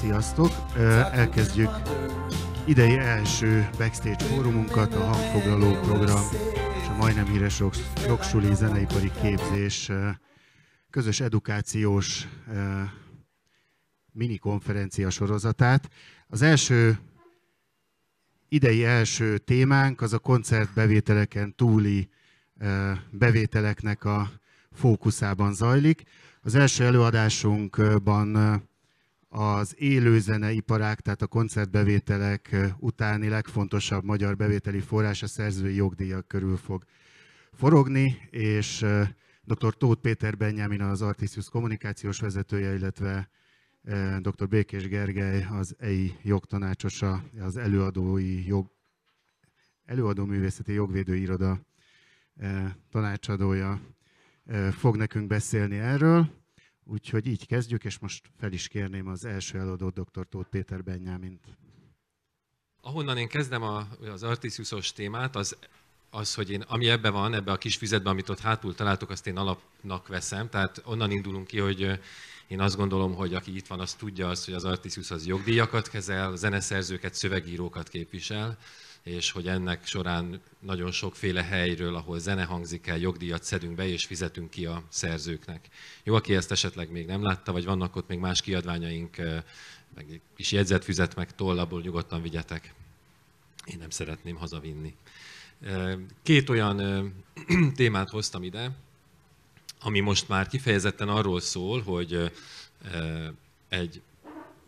Sziasztok! Elkezdjük idei első backstage fórumunkat, a hangfoglaló program és a majdnem híres roksuli zeneipari képzés közös edukációs mini konferencia sorozatát. Az első idei első témánk az a koncertbevételeken túli bevételeknek a fókuszában zajlik. Az első előadásunkban az élőzene iparág, tehát a koncertbevételek utáni legfontosabb magyar bevételi forrás a szerzői jogdíjak körül fog forogni, és dr. Tóth Péter Benyámin az Artisius kommunikációs vezetője, illetve dr. Békés Gergely az EI jogtanácsosa, az előadói jog, előadó művészeti jogvédői iroda tanácsadója fog nekünk beszélni erről. Úgyhogy így kezdjük, és most fel is kérném az első előadó dr. Tóth Péter Benyámint. Ahonnan én kezdem a, az Artisiusos témát, az, az, hogy én, ami ebbe van, ebbe a kis füzetbe, amit ott hátul találtok, azt én alapnak veszem. Tehát onnan indulunk ki, hogy én azt gondolom, hogy aki itt van, az tudja azt, hogy az Artisius az jogdíjakat kezel, zeneszerzőket, szövegírókat képvisel és hogy ennek során nagyon sokféle helyről, ahol zene hangzik el, jogdíjat szedünk be és fizetünk ki a szerzőknek. Jó, aki ezt esetleg még nem látta, vagy vannak ott még más kiadványaink, meg kis jegyzetfüzet, meg toll, nyugodtan vigyetek. Én nem szeretném hazavinni. Két olyan témát hoztam ide, ami most már kifejezetten arról szól, hogy egy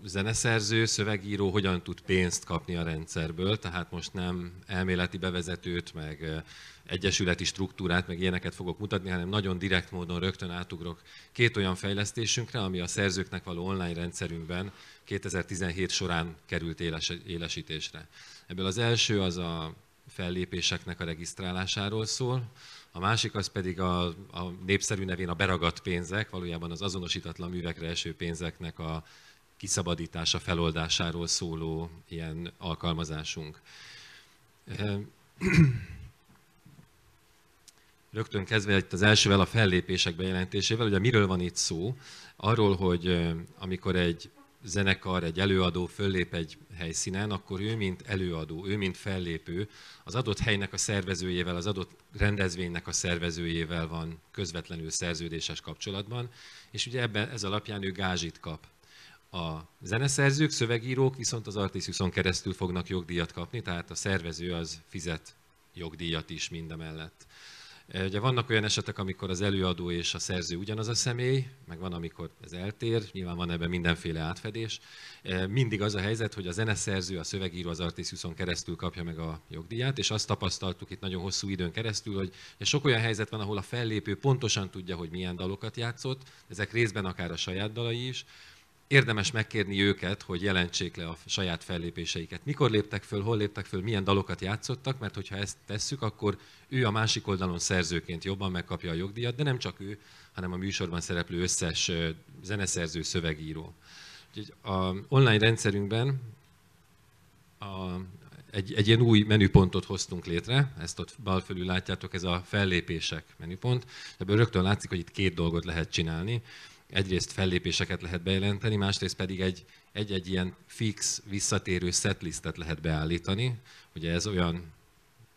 zeneszerző, szövegíró hogyan tud pénzt kapni a rendszerből, tehát most nem elméleti bevezetőt, meg egyesületi struktúrát, meg ilyeneket fogok mutatni, hanem nagyon direkt módon rögtön átugrok két olyan fejlesztésünkre, ami a szerzőknek való online rendszerünkben 2017 során került éles, élesítésre. Ebből az első az a fellépéseknek a regisztrálásáról szól, a másik az pedig a, a népszerű nevén a beragadt pénzek, valójában az azonosítatlan művekre eső pénzeknek a kiszabadítása, feloldásáról szóló ilyen alkalmazásunk. Rögtön kezdve itt az elsővel a fellépések bejelentésével, ugye miről van itt szó? Arról, hogy amikor egy zenekar, egy előadó föllép egy helyszínen, akkor ő, mint előadó, ő, mint fellépő, az adott helynek a szervezőjével, az adott rendezvénynek a szervezőjével van közvetlenül szerződéses kapcsolatban, és ugye ebben ez alapján ő gázsit kap a zeneszerzők, szövegírók viszont az Artisiuson keresztül fognak jogdíjat kapni, tehát a szervező az fizet jogdíjat is mindemellett. Eh, ugye vannak olyan esetek, amikor az előadó és a szerző ugyanaz a személy, meg van, amikor ez eltér, nyilván van ebben mindenféle átfedés. Eh, mindig az a helyzet, hogy a zeneszerző, a szövegíró az Artisiuson keresztül kapja meg a jogdíját, és azt tapasztaltuk itt nagyon hosszú időn keresztül, hogy sok olyan helyzet van, ahol a fellépő pontosan tudja, hogy milyen dalokat játszott, ezek részben akár a saját dalai is, érdemes megkérni őket, hogy jelentsék le a saját fellépéseiket. Mikor léptek föl, hol léptek föl, milyen dalokat játszottak, mert hogyha ezt tesszük, akkor ő a másik oldalon szerzőként jobban megkapja a jogdíjat, de nem csak ő, hanem a műsorban szereplő összes zeneszerző, szövegíró. Úgyhogy a online rendszerünkben a, egy, egy ilyen új menüpontot hoztunk létre, ezt ott bal fölül látjátok, ez a fellépések menüpont. Ebből rögtön látszik, hogy itt két dolgot lehet csinálni egyrészt fellépéseket lehet bejelenteni, másrészt pedig egy, egy-egy ilyen fix, visszatérő setlistet lehet beállítani. Ugye ez olyan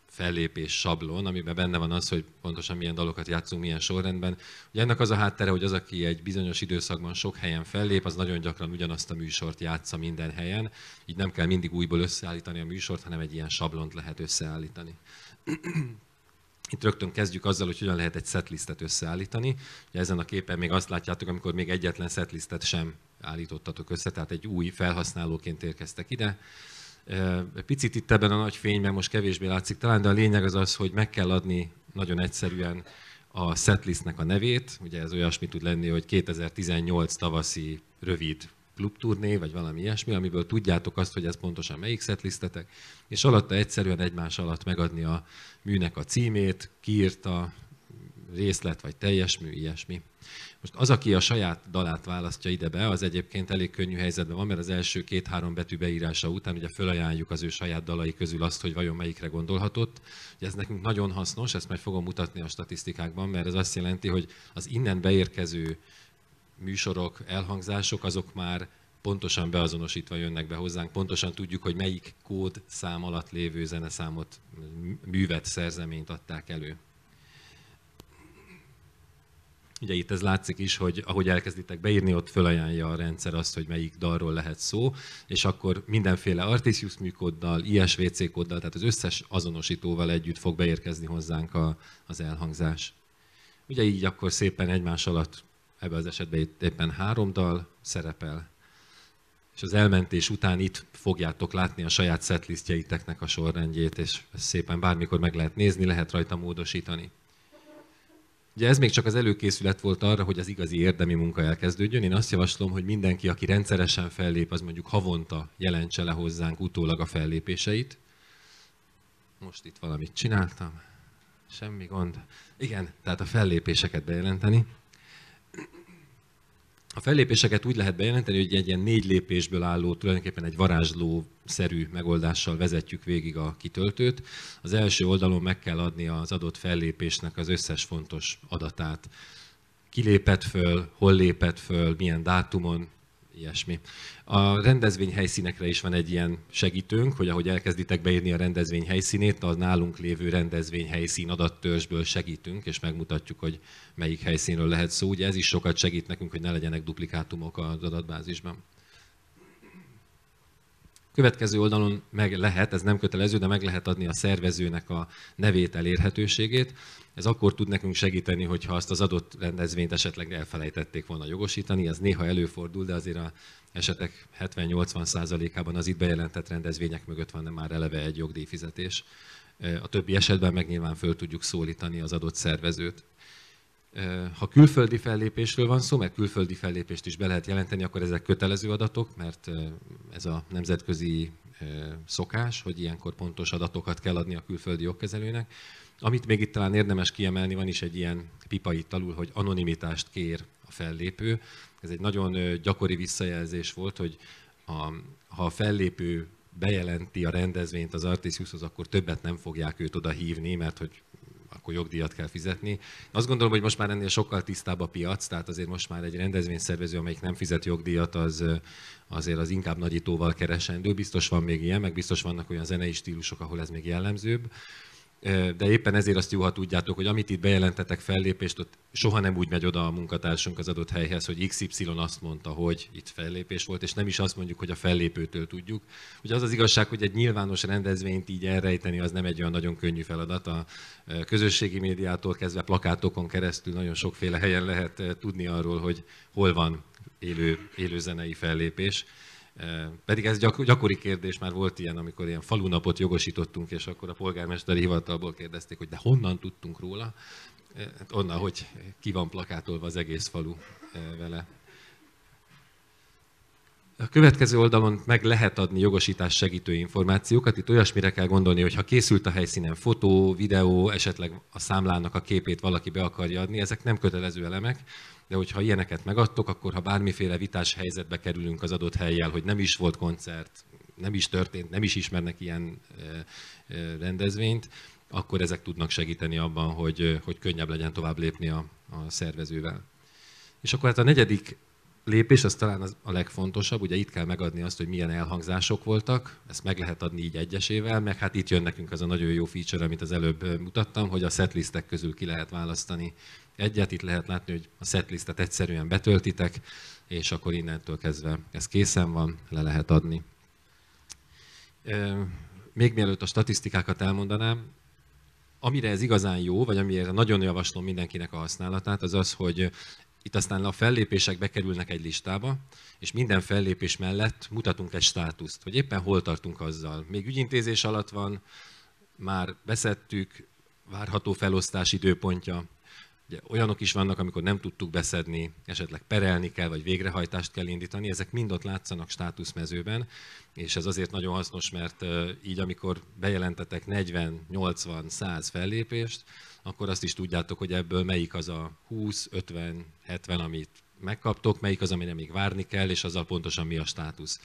fellépés sablon, amiben benne van az, hogy pontosan milyen dalokat játszunk, milyen sorrendben. Ugye ennek az a háttere, hogy az, aki egy bizonyos időszakban sok helyen fellép, az nagyon gyakran ugyanazt a műsort játsza minden helyen, így nem kell mindig újból összeállítani a műsort, hanem egy ilyen sablont lehet összeállítani. Itt rögtön kezdjük azzal, hogy hogyan lehet egy setlistet összeállítani. Ugye ezen a képen még azt látjátok, amikor még egyetlen setlistet sem állítottatok össze, tehát egy új felhasználóként érkeztek ide. Picit itt ebben a nagy fényben most kevésbé látszik talán, de a lényeg az az, hogy meg kell adni nagyon egyszerűen a setlistnek a nevét. Ugye ez olyasmi tud lenni, hogy 2018 tavaszi rövid klubturné, vagy valami ilyesmi, amiből tudjátok azt, hogy ez pontosan melyik setlistetek, és alatta egyszerűen egymás alatt megadni a műnek a címét, kiírta, részlet vagy teljes mű, ilyesmi. Most az, aki a saját dalát választja ide be, az egyébként elég könnyű helyzetben van, mert az első két-három betű beírása után ugye felajánljuk az ő saját dalai közül azt, hogy vajon melyikre gondolhatott. Ugye ez nekünk nagyon hasznos, ezt majd fogom mutatni a statisztikákban, mert ez azt jelenti, hogy az innen beérkező műsorok, elhangzások, azok már pontosan beazonosítva jönnek be hozzánk, pontosan tudjuk, hogy melyik kód szám alatt lévő zeneszámot, művet, szerzeményt adták elő. Ugye itt ez látszik is, hogy ahogy elkezditek beírni, ott fölajánlja a rendszer azt, hogy melyik dalról lehet szó, és akkor mindenféle Artisius műkóddal, ISVC kóddal, tehát az összes azonosítóval együtt fog beérkezni hozzánk a, az elhangzás. Ugye így akkor szépen egymás alatt ebben az esetben itt éppen három dal szerepel, és az elmentés után itt fogjátok látni a saját setlistjeiteknek a sorrendjét, és ezt szépen bármikor meg lehet nézni, lehet rajta módosítani. Ugye ez még csak az előkészület volt arra, hogy az igazi érdemi munka elkezdődjön. Én azt javaslom, hogy mindenki, aki rendszeresen fellép, az mondjuk havonta jelentse le hozzánk utólag a fellépéseit. Most itt valamit csináltam. Semmi gond. Igen, tehát a fellépéseket bejelenteni a fellépéseket úgy lehet bejelenteni, hogy egy ilyen négy lépésből álló, tulajdonképpen egy varázsló-szerű megoldással vezetjük végig a kitöltőt. Az első oldalon meg kell adni az adott fellépésnek az összes fontos adatát. Ki lépett föl, hol lépett föl, milyen dátumon, ilyesmi. A rendezvény helyszínekre is van egy ilyen segítőnk, hogy ahogy elkezditek beírni a rendezvény helyszínét, az nálunk lévő rendezvény helyszín adattörzsből segítünk, és megmutatjuk, hogy melyik helyszínről lehet szó. Ugye ez is sokat segít nekünk, hogy ne legyenek duplikátumok az adatbázisban. Következő oldalon meg lehet, ez nem kötelező, de meg lehet adni a szervezőnek a nevét, elérhetőségét. Ez akkor tud nekünk segíteni, hogyha azt az adott rendezvényt esetleg elfelejtették volna jogosítani. Ez néha előfordul, de azért a esetek 70-80%-ában az itt bejelentett rendezvények mögött van már eleve egy jogdíjfizetés. A többi esetben meg nyilván föl tudjuk szólítani az adott szervezőt. Ha külföldi fellépésről van szó, mert külföldi fellépést is be lehet jelenteni, akkor ezek kötelező adatok, mert ez a nemzetközi szokás, hogy ilyenkor pontos adatokat kell adni a külföldi jogkezelőnek. Amit még itt talán érdemes kiemelni, van is egy ilyen pipa itt alul, hogy anonimitást kér a fellépő. Ez egy nagyon gyakori visszajelzés volt, hogy a, ha a fellépő bejelenti a rendezvényt az Artisiushoz, akkor többet nem fogják őt oda hívni, mert hogy akkor jogdíjat kell fizetni. Azt gondolom, hogy most már ennél sokkal tisztább a piac, tehát azért most már egy rendezvényszervező, amelyik nem fizet jogdíjat, az, azért az inkább nagyítóval keresendő. Biztos van még ilyen, meg biztos vannak olyan zenei stílusok, ahol ez még jellemzőbb. De éppen ezért azt jó, ha tudjátok, hogy amit itt bejelentetek fellépést, ott soha nem úgy megy oda a munkatársunk az adott helyhez, hogy XY azt mondta, hogy itt fellépés volt, és nem is azt mondjuk, hogy a fellépőtől tudjuk. Ugye az az igazság, hogy egy nyilvános rendezvényt így elrejteni, az nem egy olyan nagyon könnyű feladat. A közösségi médiától kezdve plakátokon keresztül nagyon sokféle helyen lehet tudni arról, hogy hol van élő, élő zenei fellépés. Eh, pedig ez gyak, gyakori kérdés, már volt ilyen, amikor ilyen falunapot jogosítottunk, és akkor a polgármesteri hivatalból kérdezték, hogy de honnan tudtunk róla, eh, hát onnan, hogy ki van plakátolva az egész falu eh, vele. A következő oldalon meg lehet adni jogosítás segítő információkat. Itt olyasmire kell gondolni, hogy ha készült a helyszínen fotó, videó, esetleg a számlának a képét valaki be akarja adni, ezek nem kötelező elemek, de hogyha ilyeneket megadtok, akkor ha bármiféle vitás helyzetbe kerülünk az adott helyjel, hogy nem is volt koncert, nem is történt, nem is ismernek ilyen rendezvényt, akkor ezek tudnak segíteni abban, hogy, hogy könnyebb legyen tovább lépni a, a szervezővel. És akkor hát a negyedik lépés, az talán az a legfontosabb, ugye itt kell megadni azt, hogy milyen elhangzások voltak, ezt meg lehet adni így egyesével, meg hát itt jön nekünk az a nagyon jó feature, amit az előbb mutattam, hogy a setlistek közül ki lehet választani egyet, itt lehet látni, hogy a setlistet egyszerűen betöltitek, és akkor innentől kezdve ez készen van, le lehet adni. Még mielőtt a statisztikákat elmondanám, amire ez igazán jó, vagy amire nagyon javaslom mindenkinek a használatát, az az, hogy itt aztán a fellépések bekerülnek egy listába, és minden fellépés mellett mutatunk egy státuszt, hogy éppen hol tartunk azzal. Még ügyintézés alatt van, már beszettük, várható felosztás időpontja, Ugye olyanok is vannak, amikor nem tudtuk beszedni, esetleg perelni kell, vagy végrehajtást kell indítani. Ezek mind ott látszanak státuszmezőben, és ez azért nagyon hasznos, mert így amikor bejelentetek 40, 80, 100 fellépést, akkor azt is tudjátok, hogy ebből melyik az a 20, 50, 70, amit megkaptok, melyik az, amire még várni kell, és azzal pontosan mi a státusz.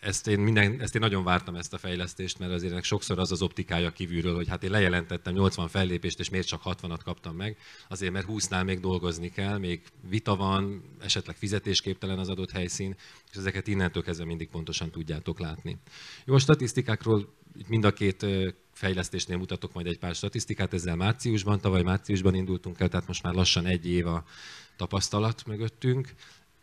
Ezt én, minden, ezt én nagyon vártam ezt a fejlesztést, mert azért sokszor az az optikája kívülről, hogy hát én lejelentettem 80 fellépést, és miért csak 60-at kaptam meg, azért mert 20-nál még dolgozni kell, még vita van, esetleg fizetésképtelen az adott helyszín, és ezeket innentől kezdve mindig pontosan tudjátok látni. Jó, a statisztikákról mind a két fejlesztésnél mutatok majd egy pár statisztikát, ezzel márciusban, tavaly márciusban indultunk el, tehát most már lassan egy év a tapasztalat mögöttünk.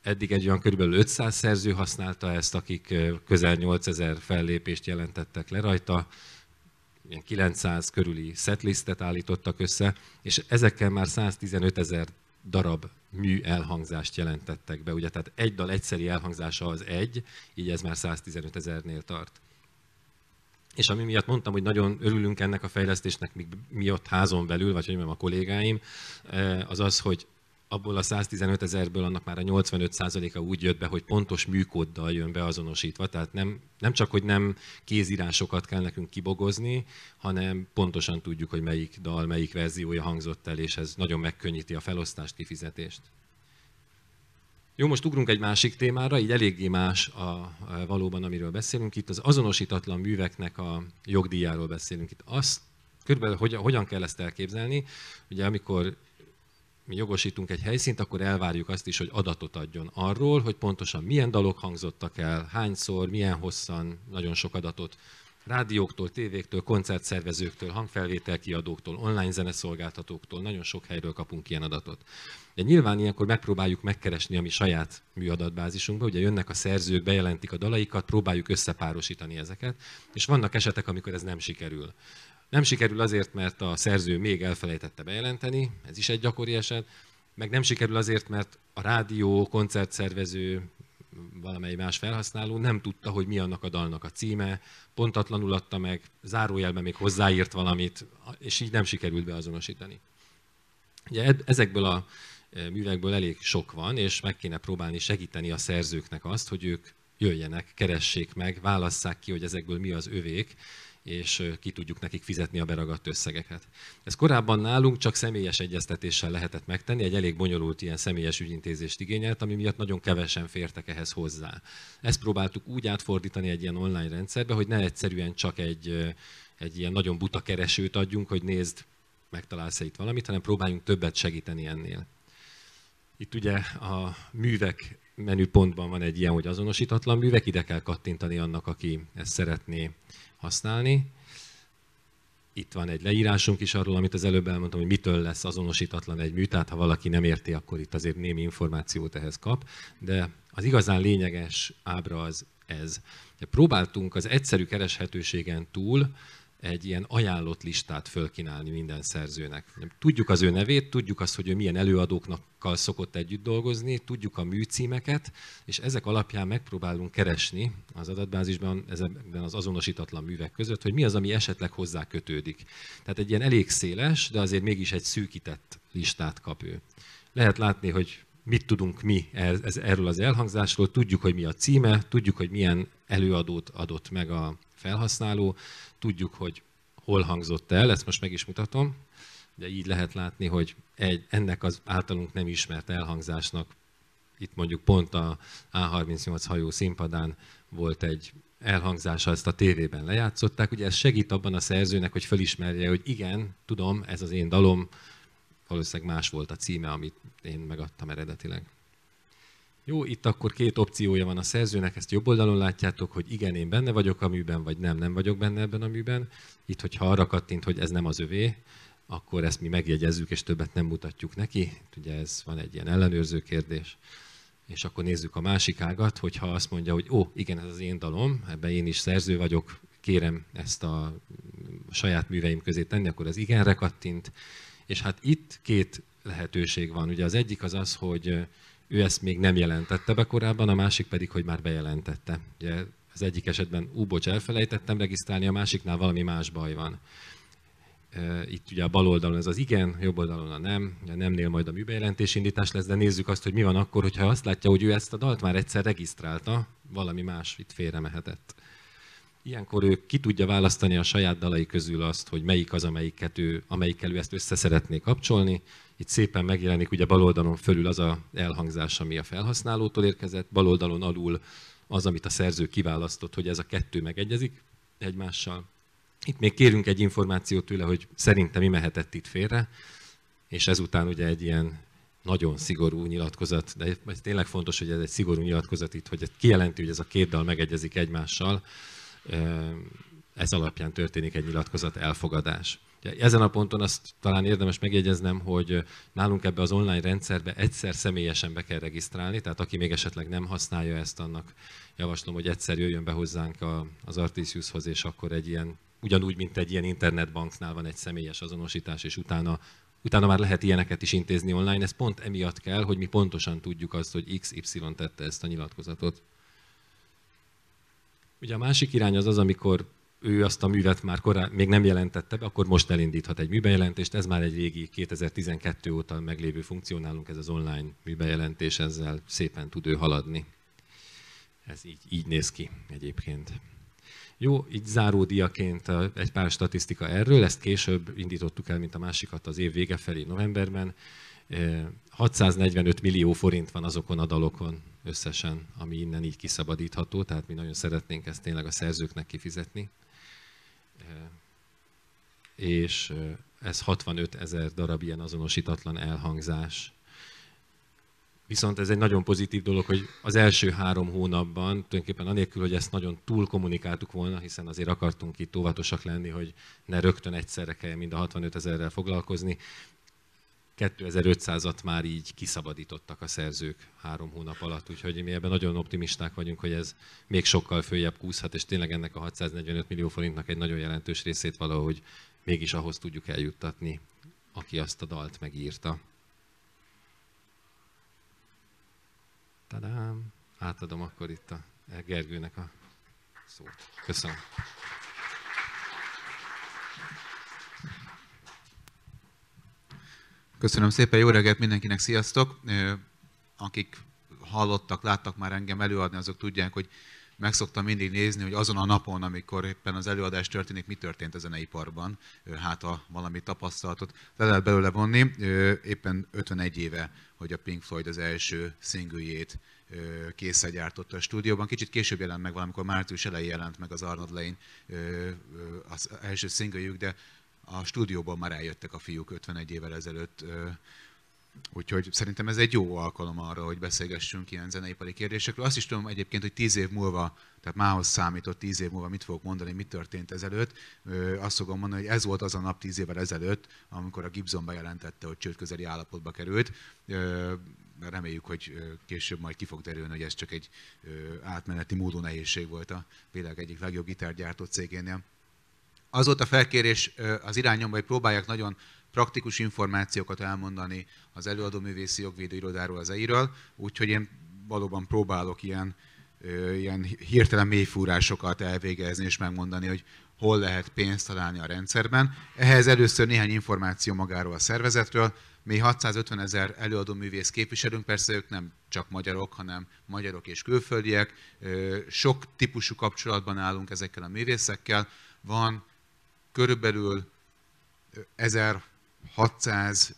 Eddig egy olyan kb. 500 szerző használta ezt, akik közel 8000 fellépést jelentettek le rajta, ilyen 900 körüli setlistet állítottak össze, és ezekkel már 115 ezer darab mű elhangzást jelentettek be. Ugye, tehát egy dal egyszeri elhangzása az egy, így ez már 115 ezernél tart. És ami miatt mondtam, hogy nagyon örülünk ennek a fejlesztésnek, mi, ott házon belül, vagy hogy mondjam, a kollégáim, az az, hogy abból a 115 ezerből annak már a 85%-a úgy jött be, hogy pontos műkóddal jön be azonosítva, tehát nem, nem csak, hogy nem kézírásokat kell nekünk kibogozni, hanem pontosan tudjuk, hogy melyik dal, melyik verziója hangzott el, és ez nagyon megkönnyíti a felosztást, kifizetést. Jó, most ugrunk egy másik témára, így eléggé más a, a, valóban, amiről beszélünk. Itt az azonosítatlan műveknek a jogdíjáról beszélünk. Itt azt körülbelül hogyan, hogyan kell ezt elképzelni. Ugye amikor mi jogosítunk egy helyszínt, akkor elvárjuk azt is, hogy adatot adjon arról, hogy pontosan milyen dalok hangzottak el, hányszor, milyen hosszan, nagyon sok adatot rádióktól, tévéktől, koncertszervezőktől, hangfelvételkiadóktól, online zeneszolgáltatóktól, nagyon sok helyről kapunk ilyen adatot. De nyilván ilyenkor megpróbáljuk megkeresni a mi saját műadatbázisunkba, ugye jönnek a szerzők, bejelentik a dalaikat, próbáljuk összepárosítani ezeket, és vannak esetek, amikor ez nem sikerül. Nem sikerül azért, mert a szerző még elfelejtette bejelenteni, ez is egy gyakori eset, meg nem sikerül azért, mert a rádió, koncertszervező, valamely más felhasználó nem tudta, hogy mi annak a dalnak a címe, pontatlanul adta meg, zárójelben még hozzáírt valamit, és így nem sikerült beazonosítani. Ugye ezekből a e, művekből elég sok van, és meg kéne próbálni segíteni a szerzőknek azt, hogy ők jöjjenek, keressék meg, válasszák ki, hogy ezekből mi az övék, és ki tudjuk nekik fizetni a beragadt összegeket. Ez korábban nálunk csak személyes egyeztetéssel lehetett megtenni, egy elég bonyolult ilyen személyes ügyintézést igényelt, ami miatt nagyon kevesen fértek ehhez hozzá. Ezt próbáltuk úgy átfordítani egy ilyen online rendszerbe, hogy ne egyszerűen csak egy, egy ilyen nagyon buta keresőt adjunk, hogy nézd, megtalálsz itt valamit, hanem próbáljunk többet segíteni ennél. Itt ugye a művek menüpontban van egy ilyen, hogy azonosítatlan művek, ide kell kattintani annak, aki ezt szeretné használni. Itt van egy leírásunk is arról, amit az előbb elmondtam, hogy mitől lesz azonosítatlan egy mű, tehát ha valaki nem érti, akkor itt azért némi információt ehhez kap, de az igazán lényeges ábra az ez. De próbáltunk az egyszerű kereshetőségen túl egy ilyen ajánlott listát fölkínálni minden szerzőnek. Tudjuk az ő nevét, tudjuk azt, hogy ő milyen előadóknakkal szokott együtt dolgozni, tudjuk a műcímeket, és ezek alapján megpróbálunk keresni az adatbázisban, ezekben az azonosítatlan művek között, hogy mi az, ami esetleg hozzá kötődik. Tehát egy ilyen elég széles, de azért mégis egy szűkített listát kap ő. Lehet látni, hogy mit tudunk mi erről az elhangzásról, tudjuk, hogy mi a címe, tudjuk, hogy milyen előadót adott meg a, felhasználó, tudjuk, hogy hol hangzott el, ezt most meg is mutatom. Ugye így lehet látni, hogy egy, ennek az általunk nem ismert elhangzásnak itt mondjuk pont a A38 hajó színpadán volt egy elhangzása, ezt a tévében lejátszották. Ugye ez segít abban a szerzőnek, hogy felismerje, hogy igen, tudom, ez az én dalom, valószínűleg más volt a címe, amit én megadtam eredetileg. Jó, itt akkor két opciója van a szerzőnek, ezt jobb oldalon látjátok, hogy igen, én benne vagyok a műben, vagy nem, nem vagyok benne ebben a műben. Itt, hogyha arra kattint, hogy ez nem az övé, akkor ezt mi megjegyezzük, és többet nem mutatjuk neki. Ugye ez van egy ilyen ellenőrző kérdés. És akkor nézzük a másik ágat, hogyha azt mondja, hogy ó, igen, ez az én dalom, ebben én is szerző vagyok, kérem ezt a saját műveim közé tenni, akkor ez igenre kattint. És hát itt két lehetőség van. Ugye az egyik az az, hogy ő ezt még nem jelentette be korábban, a másik pedig, hogy már bejelentette. Ugye az egyik esetben, ú, bocs, elfelejtettem regisztrálni, a másiknál valami más baj van. Itt ugye a bal oldalon ez az igen, jobb oldalon a nem, a nemnél majd a műbejelentés indítás lesz, de nézzük azt, hogy mi van akkor, hogyha azt látja, hogy ő ezt a dalt már egyszer regisztrálta, valami más itt félre mehetett. Ilyenkor ő ki tudja választani a saját dalai közül azt, hogy melyik az, amelyiket ő, amelyikkel ő ezt össze szeretné kapcsolni, itt szépen megjelenik ugye bal oldalon fölül az a elhangzás, ami a felhasználótól érkezett, bal oldalon alul az, amit a szerző kiválasztott, hogy ez a kettő megegyezik egymással. Itt még kérünk egy információt tőle, hogy szerintem mi mehetett itt félre, és ezután ugye egy ilyen nagyon szigorú nyilatkozat, de ez tényleg fontos, hogy ez egy szigorú nyilatkozat itt, hogy kijelenti, hogy ez a két dal megegyezik egymással, ez alapján történik egy nyilatkozat elfogadás. Ezen a ponton azt talán érdemes megjegyeznem, hogy nálunk ebbe az online rendszerbe egyszer személyesen be kell regisztrálni, tehát aki még esetleg nem használja ezt, annak javaslom, hogy egyszer jöjjön be hozzánk az Artisiushoz, és akkor egy ilyen, ugyanúgy, mint egy ilyen internetbanknál van egy személyes azonosítás, és utána utána már lehet ilyeneket is intézni online. Ez pont emiatt kell, hogy mi pontosan tudjuk azt, hogy XY tette ezt a nyilatkozatot. Ugye a másik irány az az, amikor ő azt a művet már korán, még nem jelentette be, akkor most elindíthat egy műbejelentést. Ez már egy régi 2012 óta meglévő funkcionálunk ez az online műbejelentés, ezzel szépen tud ő haladni. Ez így, így néz ki egyébként. Jó, így záródiaként egy pár statisztika erről, ezt később indítottuk el, mint a másikat az év vége felé novemberben. 645 millió forint van azokon a dalokon összesen, ami innen így kiszabadítható, tehát mi nagyon szeretnénk ezt tényleg a szerzőknek kifizetni és ez 65 ezer darab ilyen azonosítatlan elhangzás. Viszont ez egy nagyon pozitív dolog, hogy az első három hónapban, tulajdonképpen anélkül, hogy ezt nagyon túl kommunikáltuk volna, hiszen azért akartunk itt óvatosak lenni, hogy ne rögtön egyszerre kell mind a 65 ezerrel foglalkozni, 2500-at már így kiszabadítottak a szerzők három hónap alatt, úgyhogy mi ebben nagyon optimisták vagyunk, hogy ez még sokkal följebb kúszhat, és tényleg ennek a 645 millió forintnak egy nagyon jelentős részét valahogy mégis ahhoz tudjuk eljuttatni, aki azt a dalt megírta. Tadám! Átadom akkor itt a Gergőnek a szót. Köszönöm. Köszönöm szépen, jó reggelt mindenkinek, sziasztok! Akik hallottak, láttak már engem előadni, azok tudják, hogy meg szoktam mindig nézni, hogy azon a napon, amikor éppen az előadás történik, mi történt a zeneiparban, hát a valami tapasztalatot le lehet belőle vonni. Éppen 51 éve, hogy a Pink Floyd az első szingüljét készre a stúdióban. Kicsit később jelent meg, valamikor március elején jelent meg az Arnold Lane az első szingőjük, de a stúdióban már eljöttek a fiúk 51 évvel ezelőtt, úgyhogy szerintem ez egy jó alkalom arra, hogy beszélgessünk ilyen zeneipari kérdésekről. Azt is tudom egyébként, hogy tíz év múlva, tehát mához számított tíz év múlva mit fogok mondani, mi történt ezelőtt. Azt fogom mondani, hogy ez volt az a nap tíz évvel ezelőtt, amikor a Gibson bejelentette, hogy csődközeli állapotba került reméljük, hogy később majd ki fog derülni, hogy ez csak egy átmeneti módon nehézség volt a világ egyik legjobb gitárgyártó cégénél. Az volt a felkérés az irányomban, hogy próbáljak nagyon praktikus információkat elmondani az előadó művészi jogvédő irodáról, az EI-ről, úgyhogy én valóban próbálok ilyen, ilyen hirtelen mélyfúrásokat elvégezni és megmondani, hogy hol lehet pénzt találni a rendszerben. Ehhez először néhány információ magáról a szervezetről. Mi 650 ezer előadó művész képviselünk, persze ők nem csak magyarok, hanem magyarok és külföldiek. Sok típusú kapcsolatban állunk ezekkel a művészekkel. Van körülbelül 1600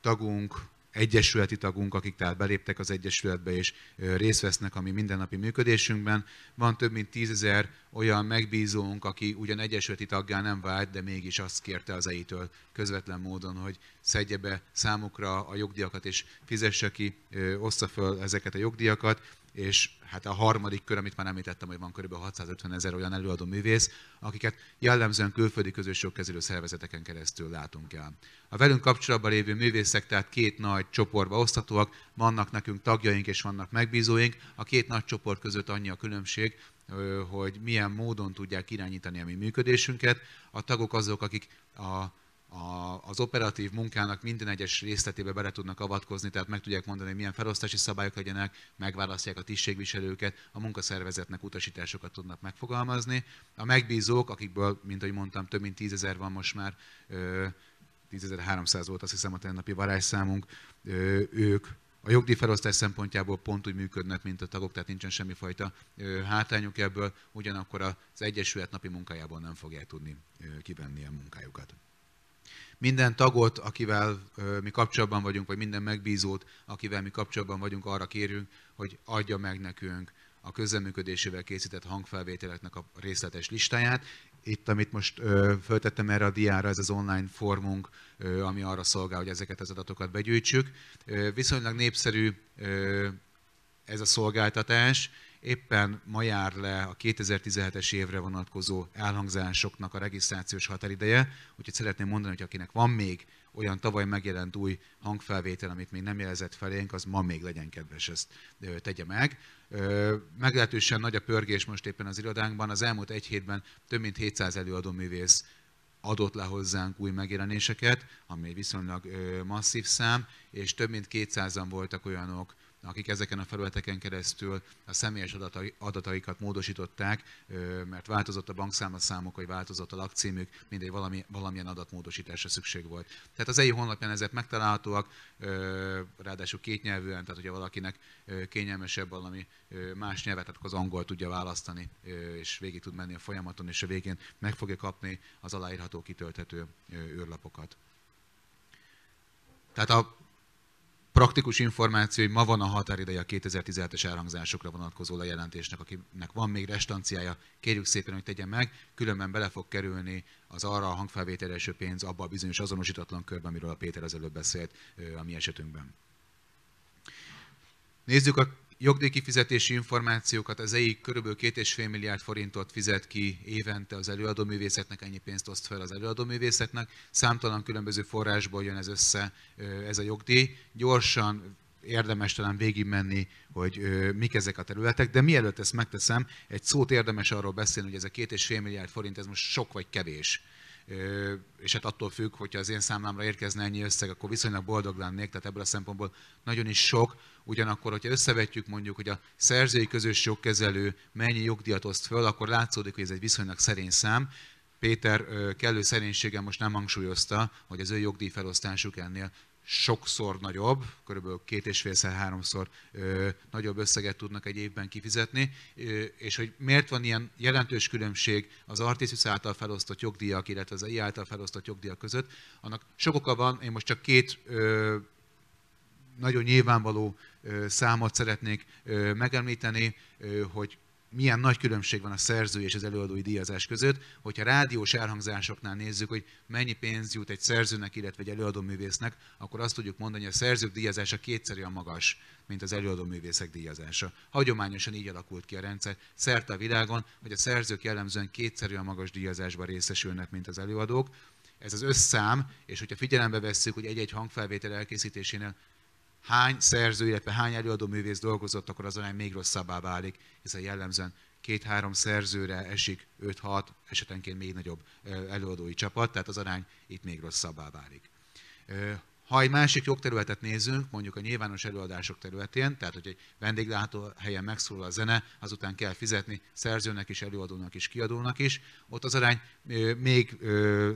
tagunk, egyesületi tagunk, akik tehát beléptek az egyesületbe és részt vesznek a mi mindennapi működésünkben. Van több mint tízezer olyan megbízónk, aki ugyan egyesületi taggá nem vált, de mégis azt kérte az EI-től közvetlen módon, hogy szedje be számukra a jogdíjakat és fizesse ki, ossza föl ezeket a jogdíjakat és hát a harmadik kör, amit már említettem, hogy van kb. 650 ezer olyan előadó művész, akiket jellemzően külföldi kezelő szervezeteken keresztül látunk el. A velünk kapcsolatban lévő művészek tehát két nagy csoportba oszthatóak, vannak nekünk tagjaink és vannak megbízóink. A két nagy csoport között annyi a különbség, hogy milyen módon tudják irányítani a mi működésünket. A tagok azok, akik a az operatív munkának minden egyes részletébe bele tudnak avatkozni, tehát meg tudják mondani, hogy milyen felosztási szabályok legyenek, megválasztják a tisztségviselőket, a munkaszervezetnek utasításokat tudnak megfogalmazni. A megbízók, akikből, mint ahogy mondtam, több mint tízezer van most már, 10.300 volt azt hiszem a tennapi varázsszámunk, ők a jogdíj felosztás szempontjából pont úgy működnek, mint a tagok, tehát nincsen semmifajta hátrányuk ebből, ugyanakkor az Egyesület napi munkájából nem fogják tudni kivenni a munkájukat minden tagot, akivel mi kapcsolatban vagyunk, vagy minden megbízót, akivel mi kapcsolatban vagyunk, arra kérjünk, hogy adja meg nekünk a közleműködésével készített hangfelvételeknek a részletes listáját. Itt, amit most föltettem erre a diára, ez az online formunk, ami arra szolgál, hogy ezeket az adatokat begyűjtsük. viszonylag népszerű ez a szolgáltatás, éppen ma jár le a 2017-es évre vonatkozó elhangzásoknak a regisztrációs határideje, úgyhogy szeretném mondani, hogy akinek van még olyan tavaly megjelent új hangfelvétel, amit még nem jelezett felénk, az ma még legyen kedves, ezt tegye meg. Meglehetősen nagy a pörgés most éppen az irodánkban. Az elmúlt egy hétben több mint 700 előadó művész adott le hozzánk új megjelenéseket, ami viszonylag masszív szám, és több mint 200-an voltak olyanok, akik ezeken a felületeken keresztül a személyes adatai, adataikat módosították, mert változott a bankszámlaszámok, vagy változott a lakcímük, mindegy valami, valamilyen adatmódosításra szükség volt. Tehát az EU honlapján ezek megtalálhatóak, ráadásul kétnyelvűen, tehát hogyha valakinek kényelmesebb valami más nyelvet, tehát az angol tudja választani, és végig tud menni a folyamaton, és a végén meg fogja kapni az aláírható kitölthető űrlapokat. Tehát a praktikus információ, hogy ma van a határideje a 2017-es elhangzásokra vonatkozó a jelentésnek, akinek van még restanciája, kérjük szépen, hogy tegye meg, különben bele fog kerülni az arra a hangfelvételre eső pénz abba a bizonyos azonosítatlan körben, amiről a Péter az előbb beszélt a mi esetünkben. Nézzük a fizetési információkat az EI kb. 2,5 milliárd forintot fizet ki évente az művészetnek, ennyi pénzt oszt fel az művészetnek, Számtalan különböző forrásból jön ez össze, ez a jogdíj. Gyorsan érdemes talán végigmenni, hogy ö, mik ezek a területek, de mielőtt ezt megteszem, egy szót érdemes arról beszélni, hogy ez a 2,5 milliárd forint, ez most sok vagy kevés és hát attól függ, hogyha az én számlámra érkezne ennyi összeg, akkor viszonylag boldog lennék, tehát ebből a szempontból nagyon is sok. Ugyanakkor, hogyha összevetjük mondjuk, hogy a szerzői közös jogkezelő mennyi jogdíjat oszt föl, akkor látszódik, hogy ez egy viszonylag szerény szám. Péter kellő szerénysége most nem hangsúlyozta, hogy az ő jogdíjfelosztásuk ennél sokszor nagyobb, körülbelül két és félszer, háromszor ö, nagyobb összeget tudnak egy évben kifizetni, ö, és hogy miért van ilyen jelentős különbség az Artisius által felosztott jogdíjak, illetve az AI által felosztott jogdíjak között, annak sok oka van, én most csak két ö, nagyon nyilvánvaló számot szeretnék megemlíteni, hogy milyen nagy különbség van a szerző és az előadói díjazás között, hogyha rádiós elhangzásoknál nézzük, hogy mennyi pénz jut egy szerzőnek, illetve egy előadó művésznek, akkor azt tudjuk mondani, hogy a szerzők díjazása kétszer olyan magas, mint az előadó művészek díjazása. Hagyományosan így alakult ki a rendszer szerte a világon, hogy a szerzők jellemzően kétszer olyan magas díjazásban részesülnek, mint az előadók. Ez az összszám, és hogyha figyelembe vesszük, hogy egy-egy hangfelvétel elkészítésénél hány szerző, illetve hány előadó művész dolgozott, akkor az arány még rosszabbá válik, hiszen jellemzően két-három szerzőre esik 5-6, esetenként még nagyobb előadói csapat, tehát az arány itt még rosszabbá válik. Ha egy másik jogterületet nézünk, mondjuk a nyilvános előadások területén, tehát hogy egy vendéglátó helyen megszólal a zene, azután kell fizetni szerzőnek is, előadónak is, kiadónak is, ott az arány még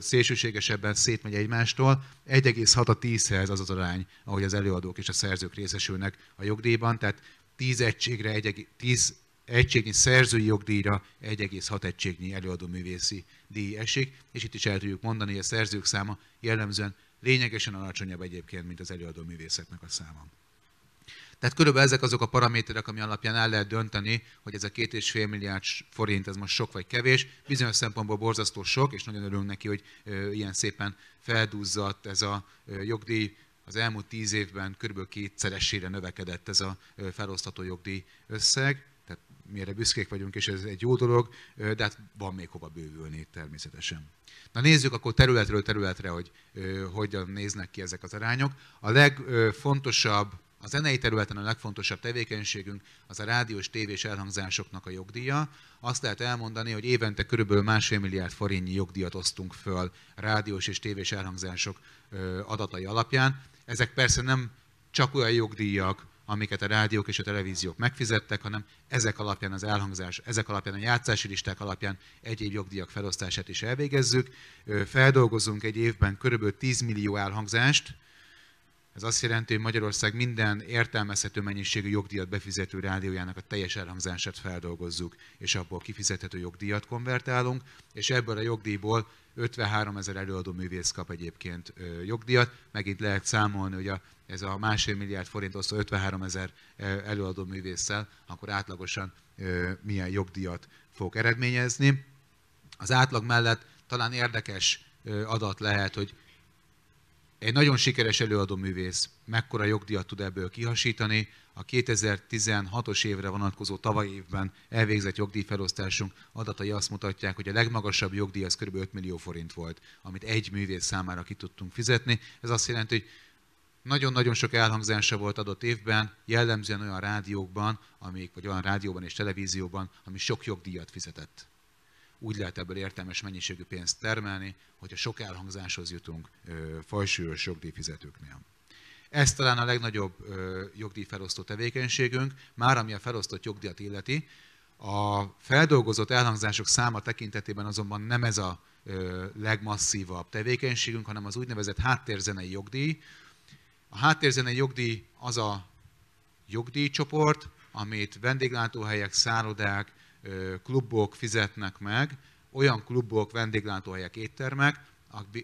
szélsőségesebben szétmegy egymástól. 1,6 a 10-hez az az arány, ahogy az előadók és a szerzők részesülnek a jogdíjban, tehát 10 egységre, 1, 10 egységnyi szerzői jogdíjra 1,6 egységnyi előadó művészi díj esik, és itt is el tudjuk mondani, hogy a szerzők száma jellemzően lényegesen alacsonyabb egyébként, mint az előadó művészeknek a száma. Tehát körülbelül ezek azok a paraméterek, ami alapján el lehet dönteni, hogy ez a két és fél milliárd forint, ez most sok vagy kevés. Bizonyos szempontból borzasztó sok, és nagyon örülünk neki, hogy ilyen szépen feldúzzadt ez a jogdíj. Az elmúlt tíz évben körülbelül kétszeresére növekedett ez a felosztató jogdíj összeg mire büszkék vagyunk, és ez egy jó dolog, de hát van még hova bővülni természetesen. Na nézzük akkor területről területre, hogy hogyan néznek ki ezek az arányok. A legfontosabb, a zenei területen a legfontosabb tevékenységünk az a rádiós tévés elhangzásoknak a jogdíja. Azt lehet elmondani, hogy évente körülbelül másfél milliárd forintnyi jogdíjat osztunk föl rádiós és tévés elhangzások adatai alapján. Ezek persze nem csak olyan jogdíjak, amiket a rádiók és a televíziók megfizettek, hanem ezek alapján az elhangzás, ezek alapján a játszási listák alapján egyéb jogdíjak felosztását is elvégezzük. Feldolgozunk egy évben körülbelül 10 millió elhangzást, ez azt jelenti, hogy Magyarország minden értelmezhető mennyiségű jogdíjat befizető rádiójának a teljes elhangzását feldolgozzuk, és abból kifizethető jogdíjat konvertálunk, és ebből a jogdíjból 53 ezer előadó művész kap egyébként jogdíjat. Megint lehet számolni, hogy a ez a másfél milliárd forint osztó 53 ezer eh, előadó művésszel, akkor átlagosan eh, milyen jogdíjat fog eredményezni. Az átlag mellett talán érdekes eh, adat lehet, hogy egy nagyon sikeres előadó művész mekkora jogdíjat tud ebből kihasítani. A 2016-os évre vonatkozó tavaly évben elvégzett jogdíjfelosztásunk adatai azt mutatják, hogy a legmagasabb jogdíj az kb. 5 millió forint volt, amit egy művész számára ki tudtunk fizetni. Ez azt jelenti, hogy nagyon-nagyon sok elhangzása volt adott évben, jellemzően olyan rádiókban, amik, vagy olyan rádióban és televízióban, ami sok jogdíjat fizetett. Úgy lehet ebből értelmes mennyiségű pénzt termelni, hogyha sok elhangzáshoz jutunk fajsúlyos jogdíjfizetőknél. Ez talán a legnagyobb jogdíjfelosztó tevékenységünk, már ami a felosztott jogdíjat illeti. A feldolgozott elhangzások száma tekintetében azonban nem ez a legmasszívabb tevékenységünk, hanem az úgynevezett háttérzenei jogdíj, a háttérzene jogdíj az a jogdíjcsoport, amit vendéglátóhelyek, szállodák, klubok fizetnek meg, olyan klubok, vendéglátóhelyek, éttermek,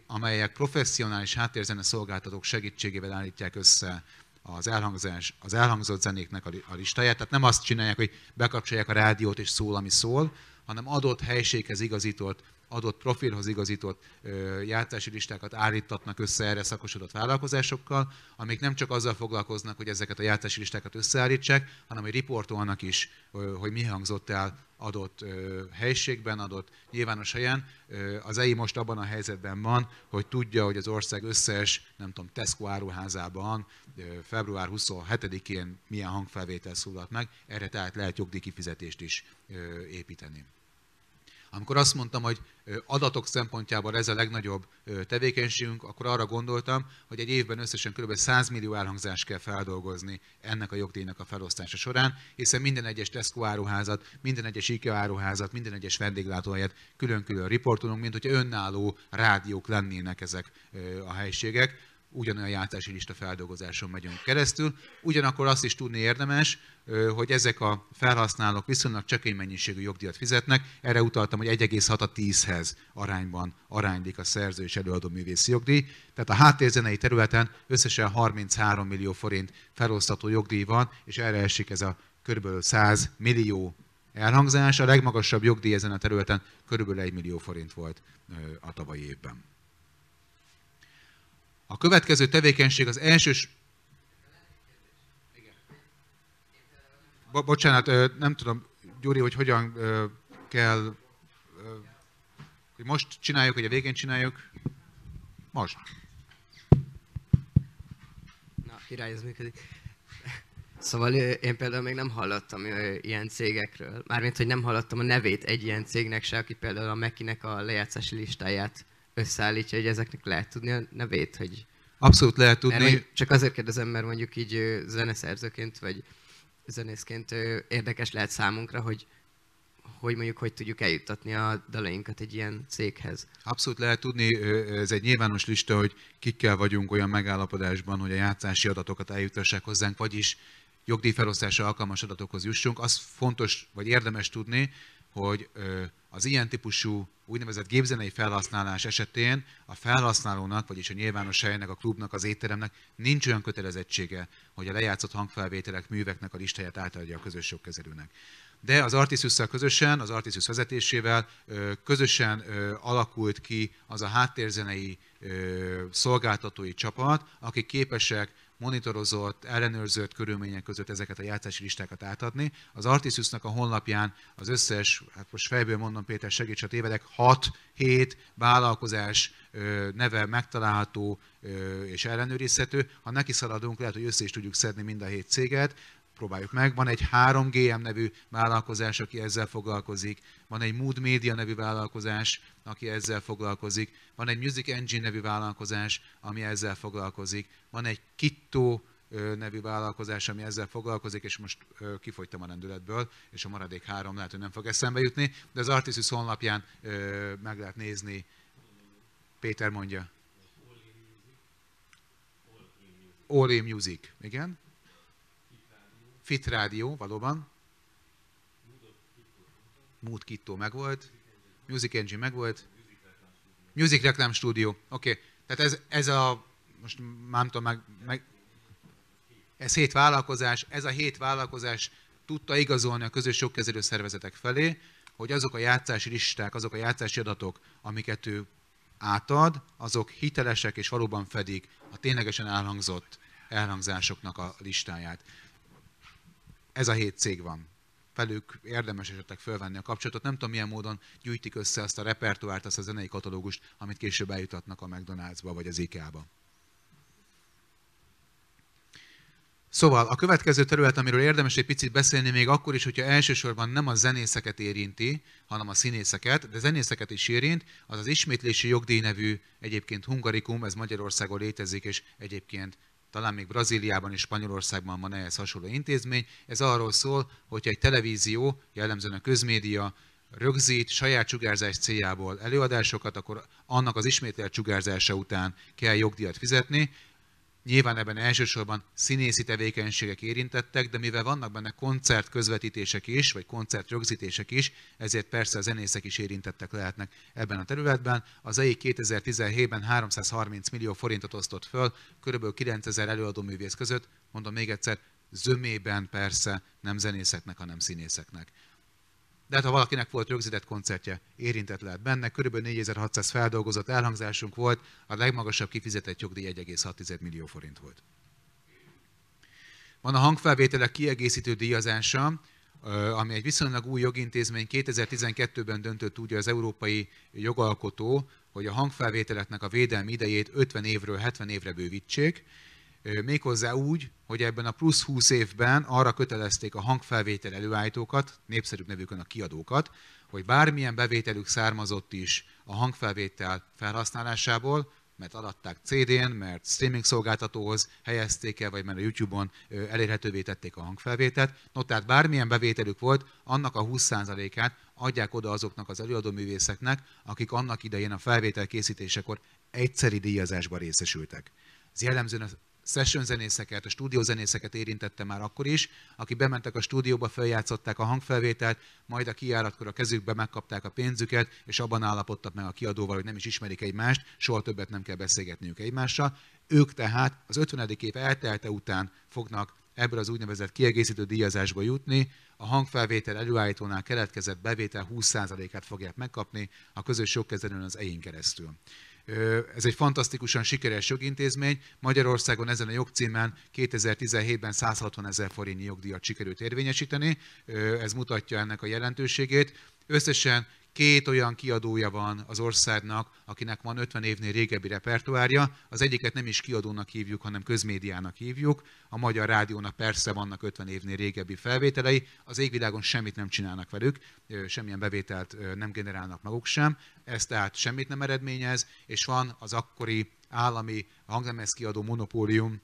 amelyek professzionális háttérzene szolgáltatók segítségével állítják össze az, elhangzás, az elhangzott zenéknek a listáját. Tehát nem azt csinálják, hogy bekapcsolják a rádiót és szól, ami szól, hanem adott helységhez igazított adott profilhoz igazított játszási listákat állítatnak össze erre szakosodott vállalkozásokkal, amik nem csak azzal foglalkoznak, hogy ezeket a játszási listákat összeállítsák, hanem hogy riportolnak is, hogy mi hangzott el adott helységben, adott nyilvános helyen. Az EI most abban a helyzetben van, hogy tudja, hogy az ország összes, nem tudom, Tesco áruházában február 27-én milyen hangfelvétel szólalt meg, erre tehát lehet jogdíj kifizetést is építeni. Amikor azt mondtam, hogy adatok szempontjából ez a legnagyobb tevékenységünk, akkor arra gondoltam, hogy egy évben összesen kb. 100 millió elhangzást kell feldolgozni ennek a jogdíjnak a felosztása során, hiszen minden egyes Tesco áruházat, minden egyes IKEA áruházat, minden egyes vendéglátóhelyet külön-külön riportolunk, mint hogyha önálló rádiók lennének ezek a helységek ugyanolyan játszási lista feldolgozáson megyünk keresztül. Ugyanakkor azt is tudni érdemes, hogy ezek a felhasználók viszonylag csekély mennyiségű jogdíjat fizetnek. Erre utaltam, hogy 1,6 a 10-hez arányban aránylik a szerző és előadó művészi jogdíj. Tehát a háttérzenei területen összesen 33 millió forint felosztató jogdíj van, és erre esik ez a kb. 100 millió elhangzás. A legmagasabb jogdíj ezen a területen kb. 1 millió forint volt a tavalyi évben. A következő tevékenység az elsős... Bo bocsánat, nem tudom, Gyuri, hogy hogyan kell... Hogy most csináljuk, hogy a végén csináljuk? Most. Na, király, ez működik. Szóval én például még nem hallottam ilyen cégekről. Mármint, hogy nem hallottam a nevét egy ilyen cégnek se, aki például a Mekinek a lejátszási listáját összeállítja, hogy ezeknek lehet tudni a nevét, hogy... Abszolút lehet tudni. Mert, csak azért kérdezem, mert mondjuk így zeneszerzőként, vagy zenészként érdekes lehet számunkra, hogy hogy mondjuk hogy tudjuk eljuttatni a dalainkat egy ilyen céghez. Abszolút lehet tudni, ez egy nyilvános lista, hogy kikkel vagyunk olyan megállapodásban, hogy a játszási adatokat eljutassák hozzánk, vagyis jogdíjfelosztásra alkalmas adatokhoz jussunk. Az fontos, vagy érdemes tudni, hogy az ilyen típusú úgynevezett gépzenei felhasználás esetén a felhasználónak, vagyis a nyilvános helynek, a klubnak, az étteremnek nincs olyan kötelezettsége, hogy a lejátszott hangfelvételek, műveknek a listáját átadja a közös jogkezelőnek. De az artisius közösen, az Artisius vezetésével közösen alakult ki az a háttérzenei szolgáltatói csapat, akik képesek monitorozott, ellenőrzött körülmények között ezeket a játszási listákat átadni. Az Artisusnak a honlapján az összes, hát most fejből mondom Péter, segíts, a tévedek, 6-7 vállalkozás neve megtalálható és ellenőrizhető. Ha neki szaladunk, lehet, hogy össze is tudjuk szedni mind a hét céget, próbáljuk meg. Van egy 3GM nevű vállalkozás, aki ezzel foglalkozik, van egy Mood Media nevű vállalkozás, aki ezzel foglalkozik, van egy Music Engine nevű vállalkozás, ami ezzel foglalkozik, van egy Kitto nevű vállalkozás, ami ezzel foglalkozik, és most kifogytam a rendületből, és a maradék három lehet, hogy nem fog eszembe jutni, de az Artisus honlapján meg lehet nézni. Péter mondja. All in Music, igen. Fit Rádió, valóban. Mood Kitto megvolt. Music Engine megvolt. Music Reklám Stúdió. Oké, okay. tehát ez, ez a, most már tudom, meg, meg, ez hét vállalkozás, ez a hét vállalkozás tudta igazolni a közös jogkezelő szervezetek felé, hogy azok a játszási listák, azok a játszási adatok, amiket ő átad, azok hitelesek és valóban fedik a ténylegesen elhangzott elhangzásoknak a listáját ez a hét cég van. Velük érdemes esetleg fölvenni a kapcsolatot. Nem tudom, milyen módon gyűjtik össze azt a repertoárt, azt a zenei katalógust, amit később eljutatnak a McDonald'sba vagy az IKEA-ba. Szóval a következő terület, amiről érdemes egy picit beszélni, még akkor is, hogyha elsősorban nem a zenészeket érinti, hanem a színészeket, de zenészeket is érint, az az ismétlési jogdíj nevű egyébként hungarikum, ez Magyarországon létezik, és egyébként talán még Brazíliában és Spanyolországban van ehhez hasonló intézmény. Ez arról szól, hogyha egy televízió, jellemzően a közmédia rögzít saját sugárzás céljából előadásokat, akkor annak az ismételt sugárzása után kell jogdíjat fizetni, Nyilván ebben elsősorban színészi tevékenységek érintettek, de mivel vannak benne koncert közvetítések is, vagy koncert rögzítések is, ezért persze a zenészek is érintettek lehetnek ebben a területben. Az EI 2017-ben 330 millió forintot osztott föl, kb. 9000 előadó művész között, mondom még egyszer, zömében persze nem zenészeknek, hanem színészeknek de hát ha valakinek volt rögzített koncertje, érintett lehet benne. Körülbelül 4600 feldolgozott elhangzásunk volt, a legmagasabb kifizetett jogdíj 1,6 millió forint volt. Van a hangfelvételek kiegészítő díjazása, ami egy viszonylag új jogintézmény 2012-ben döntött úgy az európai jogalkotó, hogy a hangfelvételeknek a védelmi idejét 50 évről 70 évre bővítsék, Méghozzá úgy, hogy ebben a plusz 20 évben arra kötelezték a hangfelvétel előállítókat, népszerűbb nevükön a kiadókat, hogy bármilyen bevételük származott is a hangfelvétel felhasználásából, mert adatták CD-n, mert streaming szolgáltatóhoz helyezték el, vagy mert a YouTube-on elérhetővé tették a hangfelvételt. No, tehát bármilyen bevételük volt, annak a 20%-át adják oda azoknak az előadó művészeknek, akik annak idején a felvétel készítésekor egyszeri díjazásba részesültek. Ez jellemzően session zenészeket, a stúdiózenészeket érintette már akkor is, akik bementek a stúdióba, feljátszották a hangfelvételt, majd a kijáratkor a kezükbe megkapták a pénzüket, és abban állapodtak meg a kiadóval, hogy nem is ismerik egymást, soha többet nem kell beszélgetniük egymással. Ők tehát az 50. év eltelte után fognak ebből az úgynevezett kiegészítő díjazásba jutni, a hangfelvétel előállítónál keletkezett bevétel 20%-át fogják megkapni a közös jogkezelőn az EIN keresztül. Ez egy fantasztikusan sikeres jogintézmény. Magyarországon ezen a jogcímen 2017-ben 160 ezer forintnyi jogdíjat sikerült érvényesíteni. Ez mutatja ennek a jelentőségét. Összesen két olyan kiadója van az országnak, akinek van 50 évnél régebbi repertoárja. Az egyiket nem is kiadónak hívjuk, hanem közmédiának hívjuk. A Magyar Rádiónak persze vannak 50 évnél régebbi felvételei. Az égvilágon semmit nem csinálnak velük, semmilyen bevételt nem generálnak maguk sem. Ez tehát semmit nem eredményez, és van az akkori állami hanglemez kiadó monopólium,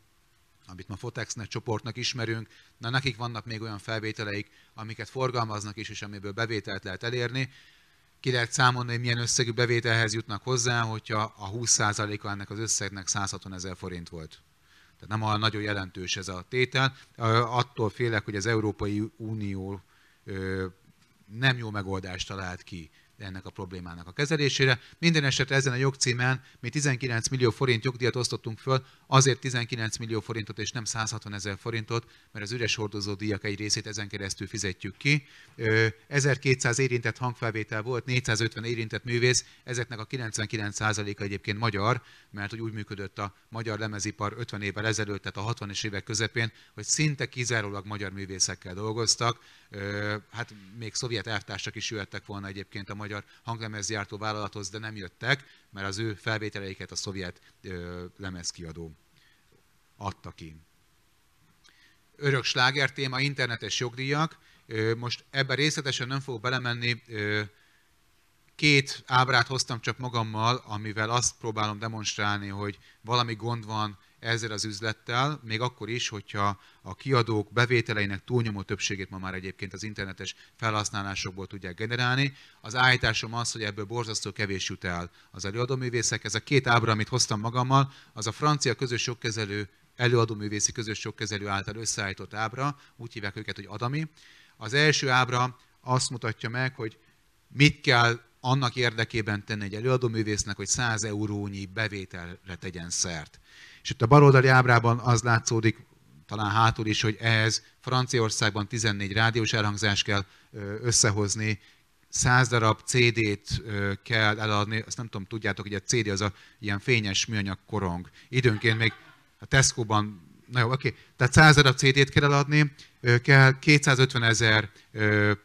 amit ma Fotexnek csoportnak ismerünk, na nekik vannak még olyan felvételeik, amiket forgalmaznak is, és amiből bevételt lehet elérni, ki lehet számolni, hogy milyen összegű bevételhez jutnak hozzá, hogyha a 20%-a ennek az összegnek 160 ezer forint volt. Tehát nem olyan nagyon jelentős ez a tétel. Attól félek, hogy az Európai Unió nem jó megoldást talált ki ennek a problémának a kezelésére. Minden esetre ezen a jogcímen mi 19 millió forint jogdíjat osztottunk föl, azért 19 millió forintot és nem 160 ezer forintot, mert az üres hordozó díjak egy részét ezen keresztül fizetjük ki. 1200 érintett hangfelvétel volt, 450 érintett művész, ezeknek a 99%-a egyébként magyar, mert úgy működött a magyar lemezipar 50 évvel ezelőtt, tehát a 60-es évek közepén, hogy szinte kizárólag magyar művészekkel dolgoztak. Hát még szovjet elvtársak is jöhettek volna egyébként a magyar magyar hanglemezgyártó vállalathoz, de nem jöttek, mert az ő felvételeiket a szovjet ö, lemezkiadó adta ki. Örök sláger téma, internetes jogdíjak. Ö, most ebben részletesen nem fogok belemenni, ö, két ábrát hoztam csak magammal, amivel azt próbálom demonstrálni, hogy valami gond van ezzel az üzlettel, még akkor is, hogyha a kiadók bevételeinek túlnyomó többségét ma már egyébként az internetes felhasználásokból tudják generálni. Az állításom az, hogy ebből borzasztó kevés jut el az előadóművészek. Ez a két ábra, amit hoztam magammal, az a francia közös jogkezelő, előadóművészi közös jogkezelő által összeállított ábra, úgy hívják őket, hogy Adami. Az első ábra azt mutatja meg, hogy mit kell annak érdekében tenni egy előadóművésznek, hogy 100 eurónyi bevételre tegyen szert. És itt a baloldali ábrában az látszódik, talán hátul is, hogy ehhez Franciaországban 14 rádiós elhangzás kell összehozni, 100 darab CD-t kell eladni, azt nem tudom, tudjátok, hogy a CD az a ilyen fényes műanyag korong. Időnként még a Tesco-ban, na jó, oké, okay. tehát 100 darab CD-t kell eladni, kell 250 ezer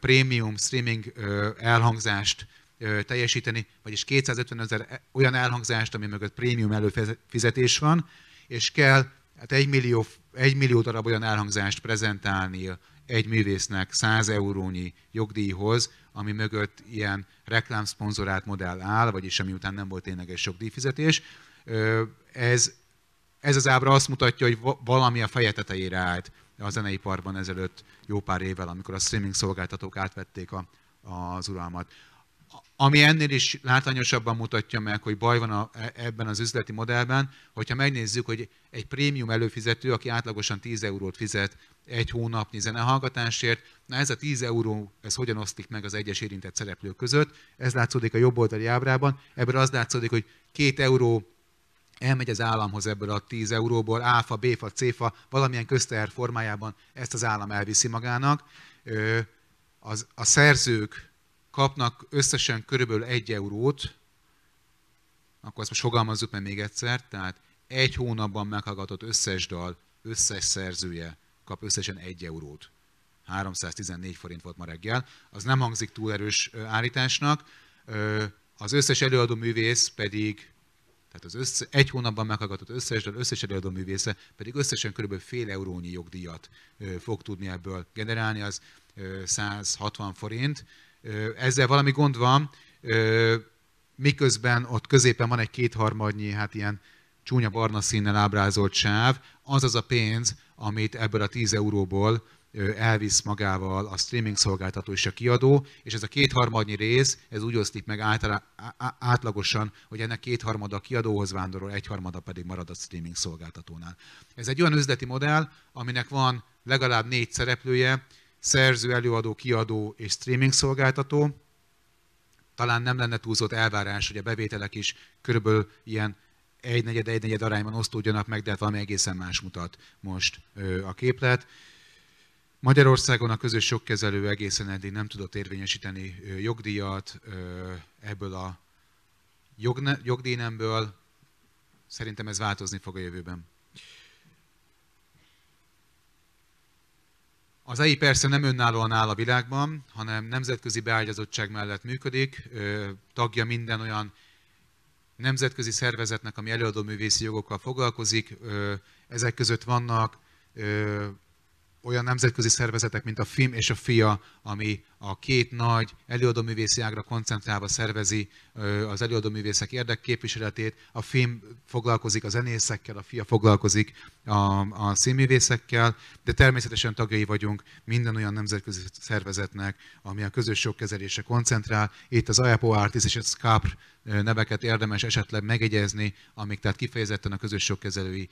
prémium streaming elhangzást teljesíteni, vagyis 250 ezer e, olyan elhangzást, ami mögött prémium előfizetés van, és kell hát egy millió, egy millió darab olyan elhangzást prezentálni egy művésznek 100 eurónyi jogdíjhoz, ami mögött ilyen reklámszponzorált modell áll, vagyis ami után nem volt sok jogdíjfizetés. Ez, ez az ábra azt mutatja, hogy valami a feje tetejére állt a zeneiparban ezelőtt jó pár évvel, amikor a streaming szolgáltatók átvették a, az uralmat ami ennél is látványosabban mutatja meg, hogy baj van a, e, ebben az üzleti modellben, hogyha megnézzük, hogy egy prémium előfizető, aki átlagosan 10 eurót fizet egy hónapnyi zenehallgatásért, na ez a 10 euró, ez hogyan osztik meg az egyes érintett szereplők között, ez látszódik a jobb oldali ábrában, ebből az látszódik, hogy 2 euró elmegy az államhoz ebből a 10 euróból, áfa, béfa, céfa, valamilyen közteher formájában ezt az állam elviszi magának. Az, a szerzők kapnak összesen körülbelül 1 eurót, akkor ezt most fogalmazzuk meg még egyszer, tehát egy hónapban meghallgatott összes dal, összes szerzője kap összesen 1 eurót. 314 forint volt ma reggel. Az nem hangzik túl erős állításnak. Az összes előadó művész pedig, tehát az össze, egy hónapban meghallgatott összes, dal, összes előadó művésze pedig összesen kb. fél eurónyi jogdíjat fog tudni ebből generálni, az 160 forint, ezzel valami gond van, miközben ott középen van egy kétharmadnyi, hát ilyen csúnya barna színnel ábrázolt sáv, az az a pénz, amit ebből a 10 euróból elvisz magával a streaming szolgáltató és a kiadó, és ez a kétharmadnyi rész, ez úgy osztik meg általá, átlagosan, hogy ennek kétharmada a kiadóhoz vándorol, egyharmada pedig marad a streaming szolgáltatónál. Ez egy olyan üzleti modell, aminek van legalább négy szereplője, szerző, előadó, kiadó és streaming szolgáltató. Talán nem lenne túlzott elvárás, hogy a bevételek is körülbelül ilyen egynegyed, egynegyed arányban osztódjanak meg, de hát valami egészen más mutat most a képlet. Magyarországon a közös jogkezelő egészen eddig nem tudott érvényesíteni jogdíjat ebből a jogdíjnemből. Szerintem ez változni fog a jövőben. Az EI persze nem önállóan áll a világban, hanem nemzetközi beágyazottság mellett működik, tagja minden olyan nemzetközi szervezetnek, ami előadó művészi jogokkal foglalkozik. Ezek között vannak olyan nemzetközi szervezetek, mint a FIM és a FIA, ami a két nagy előadóművészi ágra koncentrálva szervezi az előadóművészek érdekképviseletét. A FIM foglalkozik a zenészekkel, a FIA foglalkozik a, a színművészekkel, de természetesen tagjai vagyunk minden olyan nemzetközi szervezetnek, ami a közös jogkezelése koncentrál. Itt az IAPO Artis és a SCAPR neveket érdemes esetleg megegyezni, amik tehát kifejezetten a közös jogkezelői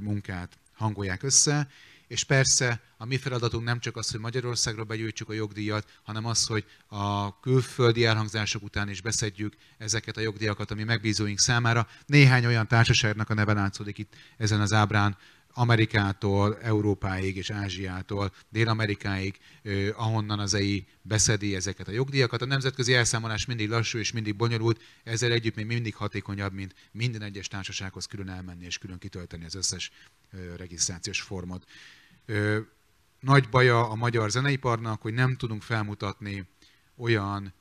munkát hangolják össze, és persze a mi feladatunk nem csak az, hogy Magyarországra begyűjtsük a jogdíjat, hanem az, hogy a külföldi elhangzások után is beszedjük ezeket a jogdíjakat, ami megbízóink számára. Néhány olyan társaságnak a neve látszódik itt ezen az ábrán, Amerikától, Európáig és Ázsiától, Dél-Amerikáig, ahonnan az EI beszedi ezeket a jogdíjakat. A nemzetközi elszámolás mindig lassú és mindig bonyolult, ezzel együtt még mindig hatékonyabb, mint minden egyes társasághoz külön elmenni és külön kitölteni az összes regisztrációs formot nagy baja a magyar zeneiparnak, hogy nem tudunk felmutatni olyan,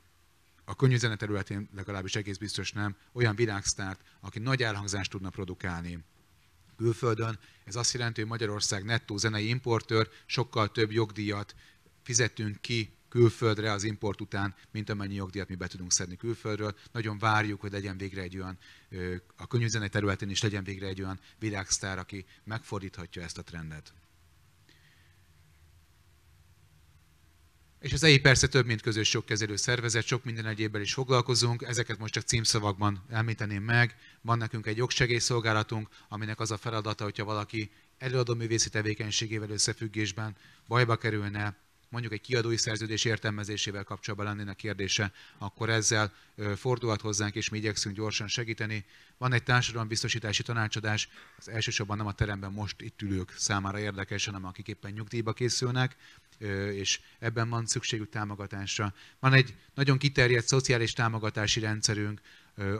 a könnyű zene területén legalábbis egész biztos nem, olyan világsztárt, aki nagy elhangzást tudna produkálni külföldön. Ez azt jelenti, hogy Magyarország nettó zenei importőr, sokkal több jogdíjat fizetünk ki külföldre az import után, mint amennyi jogdíjat mi be tudunk szedni külföldről. Nagyon várjuk, hogy legyen végre egy olyan, a zene területén is legyen végre egy olyan világsztár, aki megfordíthatja ezt a trendet. És az EI persze több, mint közös jogkezelő szervezet, sok minden egyébben is foglalkozunk, ezeket most csak címszavakban említeném meg. Van nekünk egy jogsegélyszolgálatunk, aminek az a feladata, hogyha valaki előadó művészi tevékenységével összefüggésben bajba kerülne, mondjuk egy kiadói szerződés értelmezésével kapcsolatban lennének kérdése, akkor ezzel fordulhat hozzánk, és mi igyekszünk gyorsan segíteni. Van egy társadalombiztosítási tanácsadás, az elsősorban nem a teremben most itt ülők számára érdekes, hanem akik éppen nyugdíjba készülnek, és ebben van szükségű támogatásra. Van egy nagyon kiterjedt szociális támogatási rendszerünk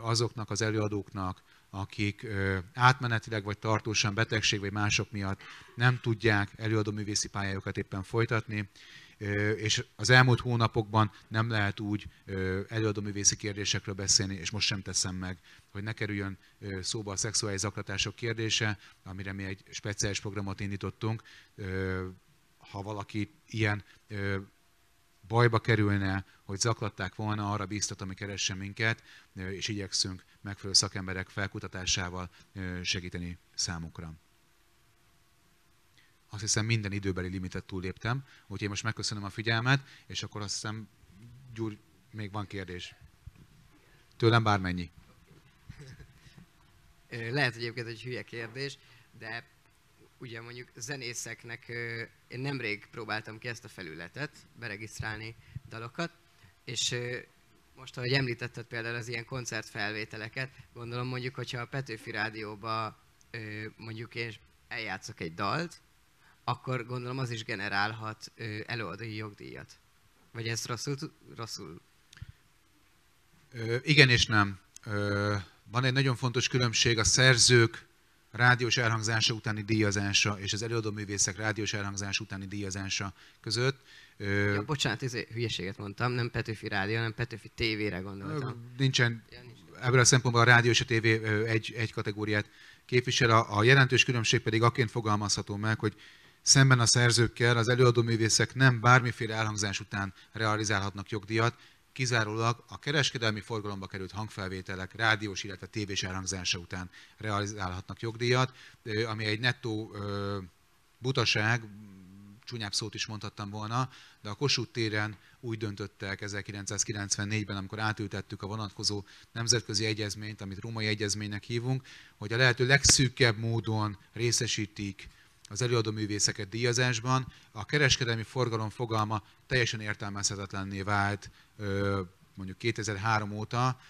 azoknak az előadóknak, akik átmenetileg vagy tartósan betegség vagy mások miatt nem tudják előadó művészi pályájukat éppen folytatni, és az elmúlt hónapokban nem lehet úgy előadó művészi kérdésekről beszélni, és most sem teszem meg, hogy ne kerüljön szóba a szexuális zaklatások kérdése, amire mi egy speciális programot indítottunk, ha valaki ilyen ö, bajba kerülne, hogy zaklatták volna, arra bíztat, ami keresse minket, ö, és igyekszünk megfelelő szakemberek felkutatásával ö, segíteni számukra. Azt hiszem minden időbeli limitet túlléptem, úgyhogy én most megköszönöm a figyelmet, és akkor azt hiszem, Gyuri, még van kérdés. Tőlem bármennyi. Lehet egyébként egy hülye kérdés, de ugye mondjuk zenészeknek, én nemrég próbáltam ki ezt a felületet, beregisztrálni dalokat, és most, ahogy említetted például az ilyen koncertfelvételeket, gondolom mondjuk, hogyha a Petőfi Rádióba mondjuk én eljátszok egy dalt, akkor gondolom az is generálhat előadói jogdíjat. Vagy ez rosszul? rosszul? Ö, igen és nem. Ö, van egy nagyon fontos különbség a szerzők rádiós elhangzása utáni díjazása és az előadó művészek rádiós elhangzás utáni díjazása között. Ja, bocsánat, ez izé, hülyeséget mondtam, nem Petőfi rádió, hanem Petőfi tévére gondoltam. Nincsen, ebből a szempontból a rádió és a tévé egy, egy kategóriát képvisel. A, a jelentős különbség pedig aként fogalmazható meg, hogy szemben a szerzőkkel az előadó művészek nem bármiféle elhangzás után realizálhatnak jogdíjat, kizárólag a kereskedelmi forgalomba került hangfelvételek rádiós, illetve tévés elhangzása után realizálhatnak jogdíjat, ami egy nettó butaság, csúnyább szót is mondhattam volna, de a Kossuth téren úgy döntöttek 1994-ben, amikor átültettük a vonatkozó nemzetközi egyezményt, amit római egyezménynek hívunk, hogy a lehető legszűkebb módon részesítik az előadó művészeket díjazásban, a kereskedelmi forgalom fogalma teljesen értelmezhetetlenné vált mondjuk 2003 óta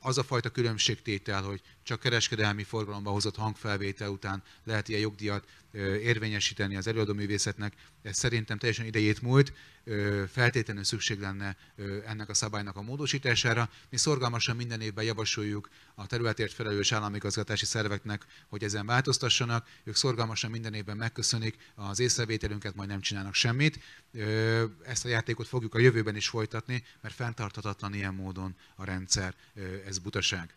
az a fajta különbségtétel, hogy csak kereskedelmi forgalomba hozott hangfelvétel után lehet ilyen jogdíjat érvényesíteni az előadóművészetnek, ez szerintem teljesen idejét múlt, feltétlenül szükség lenne ennek a szabálynak a módosítására. Mi szorgalmasan minden évben javasoljuk a területért felelős államigazgatási szerveknek, hogy ezen változtassanak. Ők szorgalmasan minden évben megköszönik az észrevételünket, majd nem csinálnak semmit. Ezt a játékot fogjuk a jövőben is folytatni, mert fenntarthatatlan átláthatatlan ilyen módon a rendszer, ez butaság.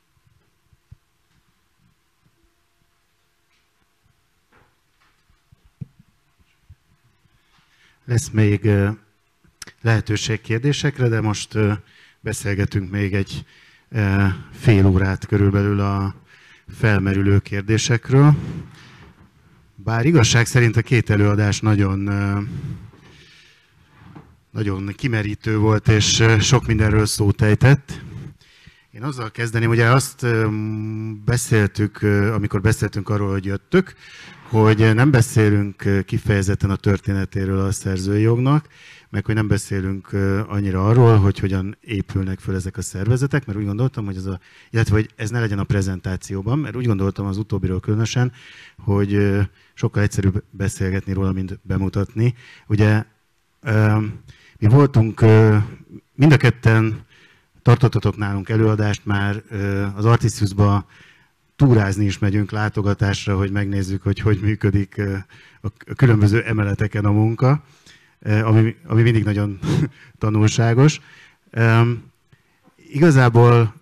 Lesz még lehetőség kérdésekre, de most beszélgetünk még egy fél órát körülbelül a felmerülő kérdésekről. Bár igazság szerint a két előadás nagyon nagyon kimerítő volt, és sok mindenről szót ejtett. Én azzal kezdeném, ugye azt beszéltük, amikor beszéltünk arról, hogy jöttök, hogy nem beszélünk kifejezetten a történetéről a szerzői jognak, meg hogy nem beszélünk annyira arról, hogy hogyan épülnek föl ezek a szervezetek, mert úgy gondoltam, hogy ez a, illetve hogy ez ne legyen a prezentációban, mert úgy gondoltam az utóbbiról különösen, hogy sokkal egyszerűbb beszélgetni róla, mint bemutatni. Ugye mi voltunk mind a ketten tartottatok nálunk előadást már az Artisiusba túrázni is megyünk látogatásra, hogy megnézzük, hogy hogy működik a különböző emeleteken a munka, ami, ami mindig nagyon tanulságos. Igazából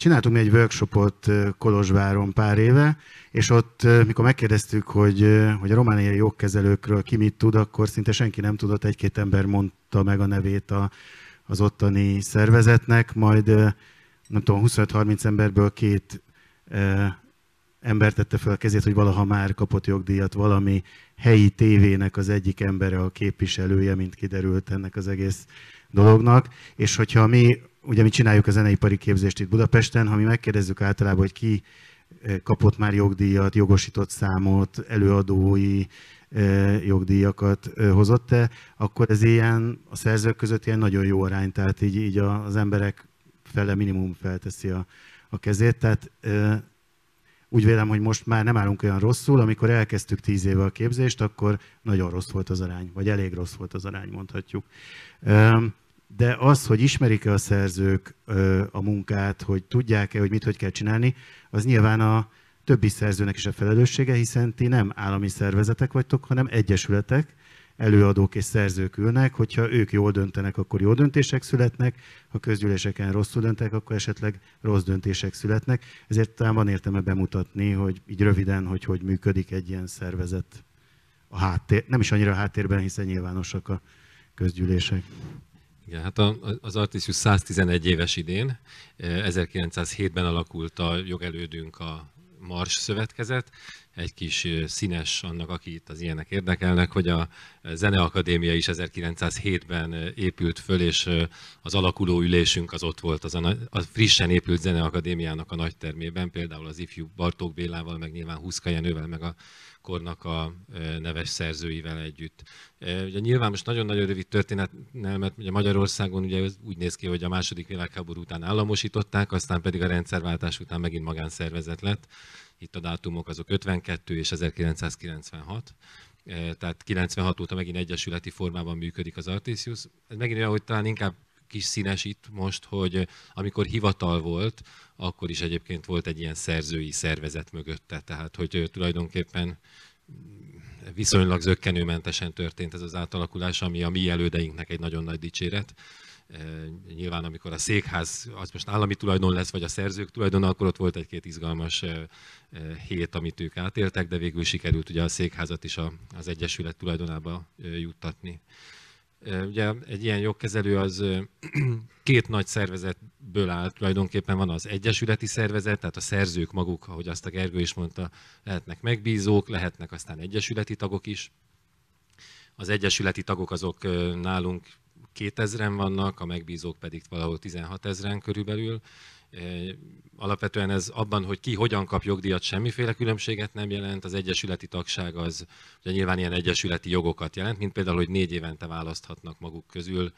csináltunk egy workshopot Kolozsváron pár éve, és ott, mikor megkérdeztük, hogy, hogy a romániai jogkezelőkről ki mit tud, akkor szinte senki nem tudott, egy-két ember mondta meg a nevét a, az ottani szervezetnek, majd nem tudom, 25-30 emberből két ember tette fel a kezét, hogy valaha már kapott jogdíjat valami helyi tévének az egyik embere, a képviselője, mint kiderült ennek az egész dolognak, és hogyha mi ugye mi csináljuk a zeneipari képzést itt Budapesten, ha mi megkérdezzük általában, hogy ki eh, kapott már jogdíjat, jogosított számot, előadói eh, jogdíjakat eh, hozott-e, akkor ez ilyen a szerzők között ilyen nagyon jó arány, tehát így, így az emberek fele minimum felteszi a, a kezét, tehát úgy vélem, hogy most már nem állunk olyan rosszul, amikor elkezdtük tíz éve a képzést, akkor nagyon rossz volt az arány, vagy elég rossz volt az arány, mondhatjuk de az, hogy ismerik-e a szerzők a munkát, hogy tudják-e, hogy mit hogy kell csinálni, az nyilván a többi szerzőnek is a felelőssége, hiszen ti nem állami szervezetek vagytok, hanem egyesületek, előadók és szerzők ülnek, hogyha ők jól döntenek, akkor jó döntések születnek, ha közgyűléseken rosszul döntek, akkor esetleg rossz döntések születnek. Ezért talán van értelme bemutatni, hogy így röviden, hogy hogy működik egy ilyen szervezet a háttér, nem is annyira a háttérben, hiszen nyilvánosak a közgyűlések. Igen, hát a, az Artisius 111 éves idén, 1907-ben eh, alakult a jogelődünk a Mars szövetkezet, egy kis eh, színes annak, aki itt az ilyenek érdekelnek, hogy a Zeneakadémia is 1907-ben eh, épült föl, és az alakuló ülésünk az ott volt, az a, a frissen épült Zeneakadémiának a nagy termében, például az ifjú Bartók Bélával, meg nyilván Huszka Jenővel, meg a kornak a e, neves szerzőivel együtt. E, ugye nyilván most nagyon-nagyon rövid mert ugye Magyarországon ugye úgy néz ki, hogy a második világháború után államosították, aztán pedig a rendszerváltás után megint magánszervezet lett. Itt a dátumok azok 52 és 1996 e, tehát 96 óta megint egyesületi formában működik az Artisius. Ez megint olyan, hogy talán inkább kis színes itt most, hogy amikor hivatal volt, akkor is egyébként volt egy ilyen szerzői szervezet mögötte, tehát hogy tulajdonképpen viszonylag zöggenőmentesen történt ez az átalakulás, ami a mi elődeinknek egy nagyon nagy dicséret. Nyilván amikor a székház az most állami tulajdon lesz, vagy a szerzők tulajdon, akkor ott volt egy-két izgalmas hét, amit ők átéltek, de végül sikerült ugye a székházat is az Egyesület tulajdonába juttatni. Ugye egy ilyen jogkezelő az két nagy szervezetből áll, tulajdonképpen van az egyesületi szervezet, tehát a szerzők maguk, ahogy azt a Gergő is mondta, lehetnek megbízók, lehetnek aztán egyesületi tagok is. Az egyesületi tagok azok nálunk 2000-en vannak, a megbízók pedig valahol 16 ezeren körülbelül, Alapvetően ez abban, hogy ki hogyan kap jogdíjat, semmiféle különbséget nem jelent. Az egyesületi tagság az ugye nyilván ilyen egyesületi jogokat jelent, mint például, hogy négy évente választhatnak maguk közül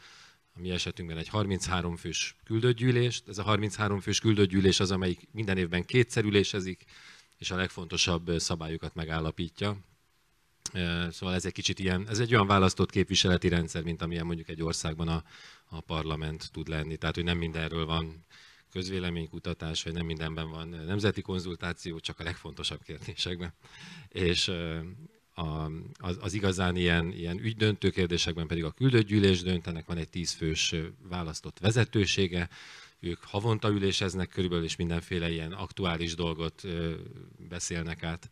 a mi esetünkben egy 33 fős küldőgyűlést. Ez a 33 fős küldőgyűlés az, amelyik minden évben kétszer ülésezik, és a legfontosabb szabályokat megállapítja. Szóval ez egy kicsit ilyen, ez egy olyan választott képviseleti rendszer, mint amilyen mondjuk egy országban a, a parlament tud lenni. Tehát, hogy nem mindenről van közvéleménykutatás, hogy nem mindenben van nemzeti konzultáció, csak a legfontosabb kérdésekben. És a, az, az igazán ilyen, ilyen ügydöntő kérdésekben pedig a küldőgyűlés döntenek van egy tízfős választott vezetősége, ők havonta üléseznek körülbelül, és mindenféle ilyen aktuális dolgot beszélnek át.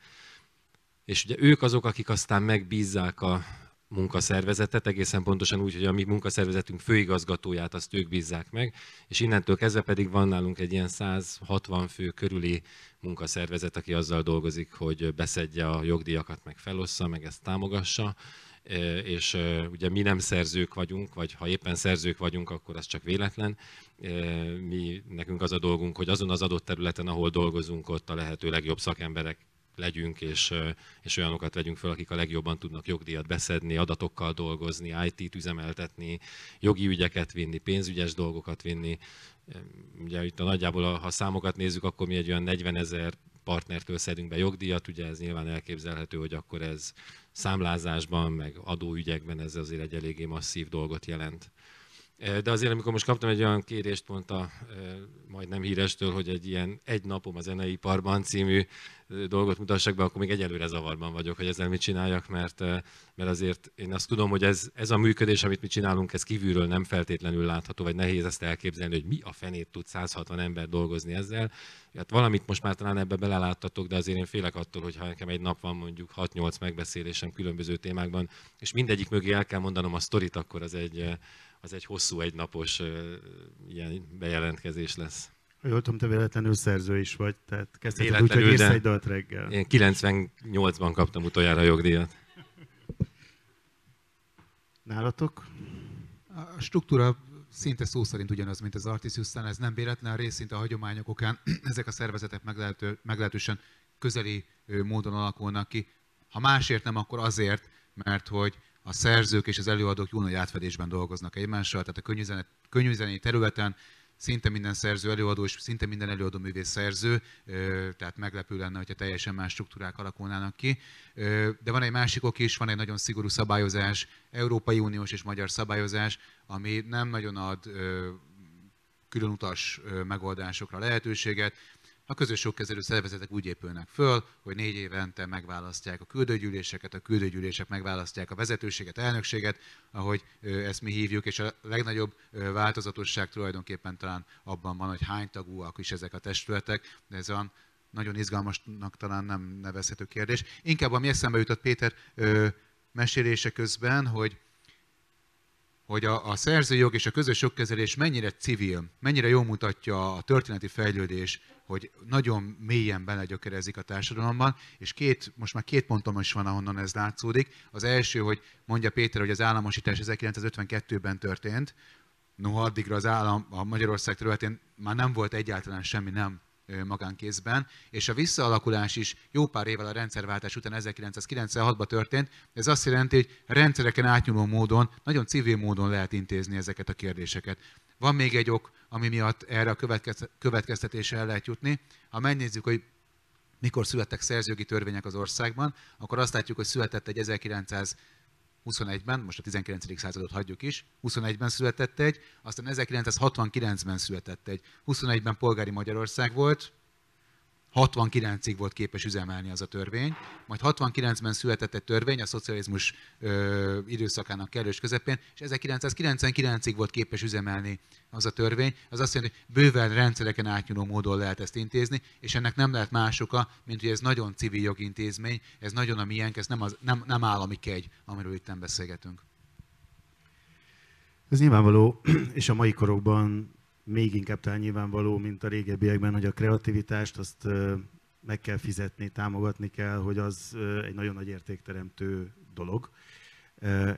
És ugye ők azok, akik aztán megbízzák a, munkaszervezetet, egészen pontosan úgy, hogy a mi munkaszervezetünk főigazgatóját azt ők bízzák meg, és innentől kezdve pedig van nálunk egy ilyen 160 fő körüli munkaszervezet, aki azzal dolgozik, hogy beszedje a jogdíjakat, meg felossza, meg ezt támogassa, e, és e, ugye mi nem szerzők vagyunk, vagy ha éppen szerzők vagyunk, akkor az csak véletlen. E, mi, nekünk az a dolgunk, hogy azon az adott területen, ahol dolgozunk, ott a lehető legjobb szakemberek legyünk, és, és olyanokat vegyünk fel, akik a legjobban tudnak jogdíjat beszedni, adatokkal dolgozni, IT-t üzemeltetni, jogi ügyeket vinni, pénzügyes dolgokat vinni. Ugye itt a nagyjából, ha számokat nézzük, akkor mi egy olyan 40 ezer partnertől szedünk be jogdíjat, ugye ez nyilván elképzelhető, hogy akkor ez számlázásban, meg adóügyekben ez azért egy eléggé masszív dolgot jelent. De azért, amikor most kaptam egy olyan kérést, mondta majdnem hírestől, hogy egy ilyen Egy napom a zeneiparban című dolgot mutassak be, akkor még egyelőre zavarban vagyok, hogy ezzel mit csináljak, mert, mert azért én azt tudom, hogy ez, ez a működés, amit mi csinálunk, ez kívülről nem feltétlenül látható, vagy nehéz ezt elképzelni, hogy mi a fenét tud 160 ember dolgozni ezzel. Hát valamit most már talán ebbe beleláttatok, de azért én félek attól, hogy ha nekem egy nap van mondjuk 6-8 megbeszélésem különböző témákban, és mindegyik mögé el kell mondanom a sztorit, akkor az egy, az egy hosszú, egynapos ilyen bejelentkezés lesz. Jól tudom, te véletlenül szerző is vagy, tehát kezdheted úgy, hogy írsz egy dalt reggel. Én 98-ban kaptam utoljára jogdíjat. Nálatok? A struktúra szinte szó szerint ugyanaz, mint az artisius ez nem véletlen részint a hagyományok okán ezek a szervezetek meglehető, meglehetősen közeli módon alakulnak ki. Ha másért nem, akkor azért, mert hogy a szerzők és az előadók jó nagy átfedésben dolgoznak egymással, tehát a könyvzenei területen szinte minden szerző előadó és szinte minden előadó művész szerző, tehát meglepő lenne, hogyha teljesen más struktúrák alakulnának ki. De van egy másik ok is, van egy nagyon szigorú szabályozás, Európai Uniós és magyar szabályozás, ami nem nagyon ad különutas megoldásokra lehetőséget, a közös jogkezelő szervezetek úgy épülnek föl, hogy négy évente megválasztják a küldőgyűléseket, a küldőgyűlések megválasztják a vezetőséget, elnökséget, ahogy ezt mi hívjuk, és a legnagyobb változatosság tulajdonképpen talán abban van, hogy hány tagúak is ezek a testületek, de ez olyan nagyon izgalmasnak talán nem nevezhető kérdés. Inkább ami eszembe jutott Péter ö, mesélése közben, hogy hogy a, a szerzőjog és a közös jogkezelés mennyire civil, mennyire jól mutatja a történeti fejlődés hogy nagyon mélyen belegyökerezik a társadalomban, és két, most már két pontom is van, ahonnan ez látszódik. Az első, hogy mondja Péter, hogy az államosítás 1952-ben történt, noha addigra az állam, a Magyarország területén már nem volt egyáltalán semmi nem magánkézben, és a visszaalakulás is jó pár évvel a rendszerváltás után 1996-ban történt. Ez azt jelenti, hogy rendszereken átnyúló módon, nagyon civil módon lehet intézni ezeket a kérdéseket. Van még egy ok, ami miatt erre a következtetése el lehet jutni. Ha megnézzük, hogy mikor születtek szerzőgi törvények az országban, akkor azt látjuk, hogy született egy 1900 21-ben, most a 19. századot hagyjuk is, 21-ben született egy, aztán 1969-ben született egy. 21-ben polgári Magyarország volt, 69-ig volt képes üzemelni az a törvény, majd 69-ben született egy törvény a szocializmus ö, időszakának kellős közepén, és 1999-ig volt képes üzemelni az a törvény. Az azt jelenti, hogy bőven rendszereken átnyúló módon lehet ezt intézni, és ennek nem lehet más oka, mint hogy ez nagyon civil jogintézmény, ez nagyon a miénk, ez nem, az, nem, nem állami kegy, amiről itt beszélgetünk. Ez nyilvánvaló, és a mai korokban még inkább talán nyilvánvaló, mint a régebbiekben, hogy a kreativitást azt meg kell fizetni, támogatni kell, hogy az egy nagyon nagy értékteremtő dolog.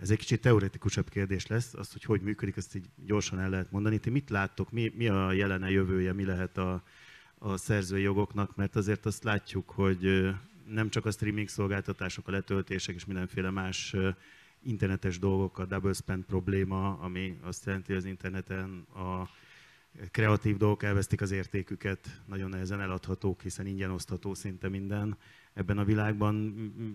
Ez egy kicsit teoretikusabb kérdés lesz, az, hogy hogy működik, ezt így gyorsan el lehet mondani. Ti mit láttok, mi, mi a jelene, jövője, mi lehet a, a szerzői jogoknak, mert azért azt látjuk, hogy nem csak a streaming szolgáltatások, a letöltések és mindenféle más internetes dolgok, a double spend probléma, ami azt jelenti, hogy az interneten a kreatív dolgok elvesztik az értéküket, nagyon nehezen eladhatók, hiszen ingyen osztható szinte minden. Ebben a világban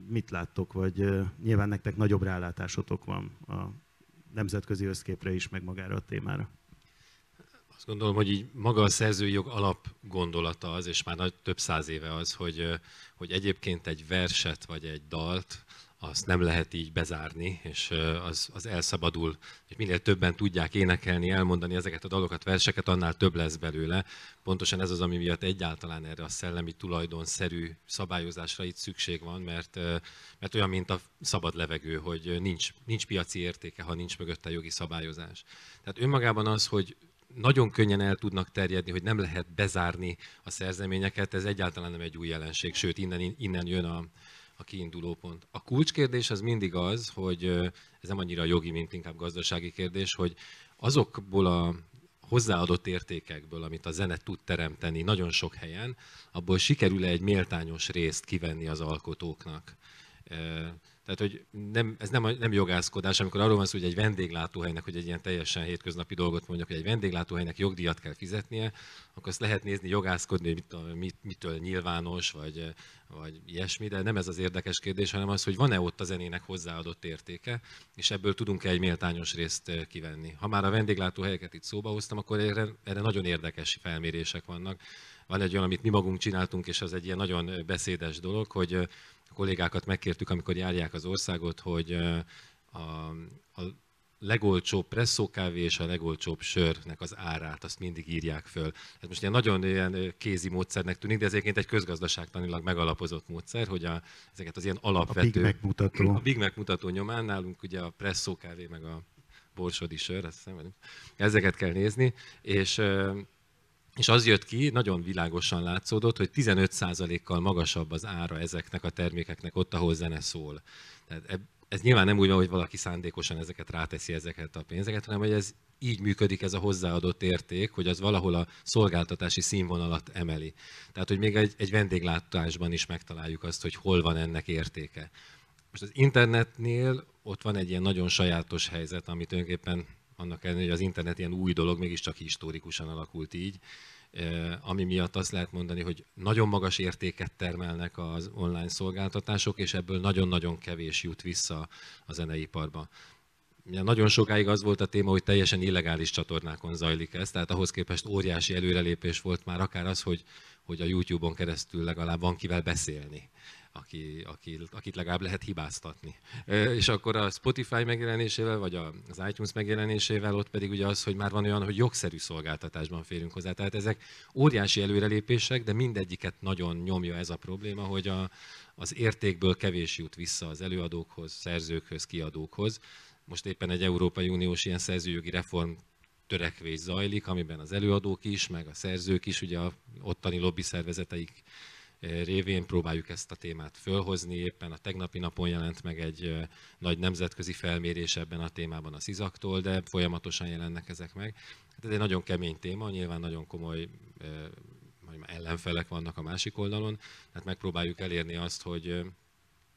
mit láttok, vagy nyilván nektek nagyobb rálátásotok van a nemzetközi összképre is, meg magára a témára? Azt gondolom, hogy így maga a jog alap gondolata az, és már nagy, több száz éve az, hogy, hogy egyébként egy verset vagy egy dalt azt nem lehet így bezárni, és az, az elszabadul. És minél többen tudják énekelni, elmondani ezeket a dalokat, verseket, annál több lesz belőle. Pontosan ez az, ami miatt egyáltalán erre a szellemi tulajdonszerű szabályozásra itt szükség van, mert, mert olyan, mint a szabad levegő, hogy nincs, nincs piaci értéke, ha nincs mögötte jogi szabályozás. Tehát önmagában az, hogy nagyon könnyen el tudnak terjedni, hogy nem lehet bezárni a szerzeményeket, ez egyáltalán nem egy új jelenség, sőt innen, innen jön a, a kiinduló pont. A kulcskérdés az mindig az, hogy ez nem annyira jogi, mint inkább gazdasági kérdés, hogy azokból a hozzáadott értékekből, amit a zene tud teremteni nagyon sok helyen, abból sikerül -e egy méltányos részt kivenni az alkotóknak. Tehát, hogy nem, ez nem, nem jogászkodás, amikor arról van szó, hogy egy vendéglátóhelynek, hogy egy ilyen teljesen hétköznapi dolgot mondjak, hogy egy vendéglátóhelynek jogdíjat kell fizetnie, akkor azt lehet nézni, jogászkodni, hogy mit, mit, mitől nyilvános, vagy, vagy ilyesmi, de nem ez az érdekes kérdés, hanem az, hogy van-e ott a zenének hozzáadott értéke, és ebből tudunk-e egy méltányos részt kivenni. Ha már a vendéglátóhelyeket itt szóba hoztam, akkor erre, erre nagyon érdekes felmérések vannak. Van egy olyan, amit mi magunk csináltunk, és az egy ilyen nagyon beszédes dolog, hogy kollégákat megkértük, amikor járják az országot, hogy a, a legolcsóbb presszókávé és a legolcsóbb sörnek az árát, azt mindig írják föl. Ez most ilyen nagyon ilyen kézi módszernek tűnik, de ez egyébként egy közgazdaságtanilag megalapozott módszer, hogy a, ezeket az ilyen alapvető... A Big megmutató. A Big mutató nyomán nálunk ugye a presszókávé meg a borsodi sör, azt hiszem, ezeket kell nézni, és és az jött ki, nagyon világosan látszódott, hogy 15%-kal magasabb az ára ezeknek a termékeknek ott, ahol zene szól. Tehát ez nyilván nem úgy van, hogy valaki szándékosan ezeket ráteszi ezeket a pénzeket, hanem hogy ez így működik ez a hozzáadott érték, hogy az valahol a szolgáltatási színvonalat emeli. Tehát, hogy még egy, egy vendéglátásban is megtaláljuk azt, hogy hol van ennek értéke. Most az internetnél ott van egy ilyen nagyon sajátos helyzet, amit önképpen annak ellenére, hogy az internet ilyen új dolog, mégiscsak historikusan alakult így, ami miatt azt lehet mondani, hogy nagyon magas értéket termelnek az online szolgáltatások, és ebből nagyon-nagyon kevés jut vissza a zeneiparba. Ja, nagyon sokáig az volt a téma, hogy teljesen illegális csatornákon zajlik ez, tehát ahhoz képest óriási előrelépés volt már akár az, hogy, hogy a YouTube-on keresztül legalább van kivel beszélni aki, aki, akit legalább lehet hibáztatni. És akkor a Spotify megjelenésével, vagy az iTunes megjelenésével, ott pedig ugye az, hogy már van olyan, hogy jogszerű szolgáltatásban férünk hozzá. Tehát ezek óriási előrelépések, de mindegyiket nagyon nyomja ez a probléma, hogy a, az értékből kevés jut vissza az előadókhoz, szerzőkhöz, kiadókhoz. Most éppen egy Európai Uniós ilyen szerzőjogi reform törekvés zajlik, amiben az előadók is, meg a szerzők is, ugye a ottani lobby szervezeteik révén próbáljuk ezt a témát fölhozni. Éppen a tegnapi napon jelent meg egy nagy nemzetközi felmérés ebben a témában a szizaktól, de folyamatosan jelennek ezek meg. Hát ez egy nagyon kemény téma, nyilván nagyon komoly ellenfelek vannak a másik oldalon, tehát megpróbáljuk elérni azt, hogy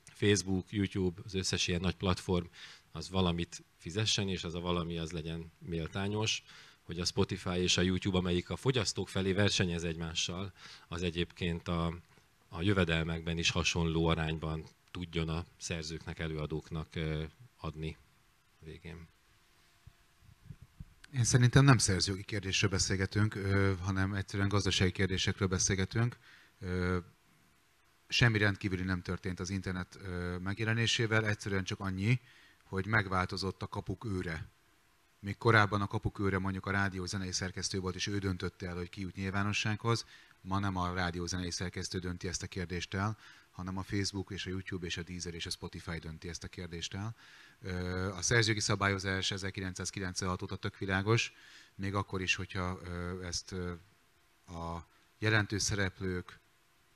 Facebook, YouTube, az összes ilyen nagy platform az valamit fizessen, és az a valami az legyen méltányos, hogy a Spotify és a YouTube, amelyik a fogyasztók felé versenyez egymással, az egyébként a, a jövedelmekben is hasonló arányban tudjon a szerzőknek, előadóknak adni végén. Én szerintem nem szerzői kérdésről beszélgetünk, hanem egyszerűen gazdasági kérdésekről beszélgetünk. Semmi rendkívüli nem történt az internet megjelenésével, egyszerűen csak annyi, hogy megváltozott a kapuk őre. Még korábban a kapuk őre mondjuk a rádió zenei szerkesztő volt, és ő döntötte el, hogy ki jut nyilvánossághoz. Ma nem a rádiózenei szerkesztő dönti ezt a kérdést el, hanem a Facebook és a YouTube és a Deezer és a Spotify dönti ezt a kérdést el. A szerzőgi szabályozás 1996 óta tök világos, még akkor is, hogyha ezt a jelentős szereplők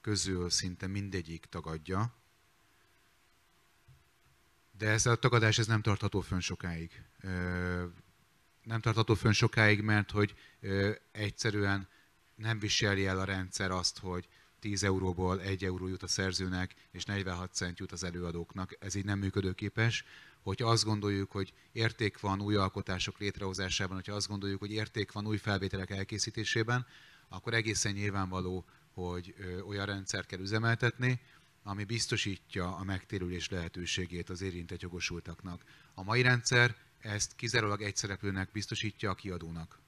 közül szinte mindegyik tagadja, de ez a tagadás ez nem tartható fönn sokáig. Nem tartható fönn sokáig, mert hogy egyszerűen nem viseli el a rendszer azt, hogy 10 euróból 1 euró jut a szerzőnek, és 46 cent jut az előadóknak. Ez így nem működőképes. Hogyha azt gondoljuk, hogy érték van új alkotások létrehozásában, hogyha azt gondoljuk, hogy érték van új felvételek elkészítésében, akkor egészen nyilvánvaló, hogy olyan rendszer kell üzemeltetni, ami biztosítja a megtérülés lehetőségét az érintett jogosultaknak. A mai rendszer ezt kizárólag egy szereplőnek biztosítja a kiadónak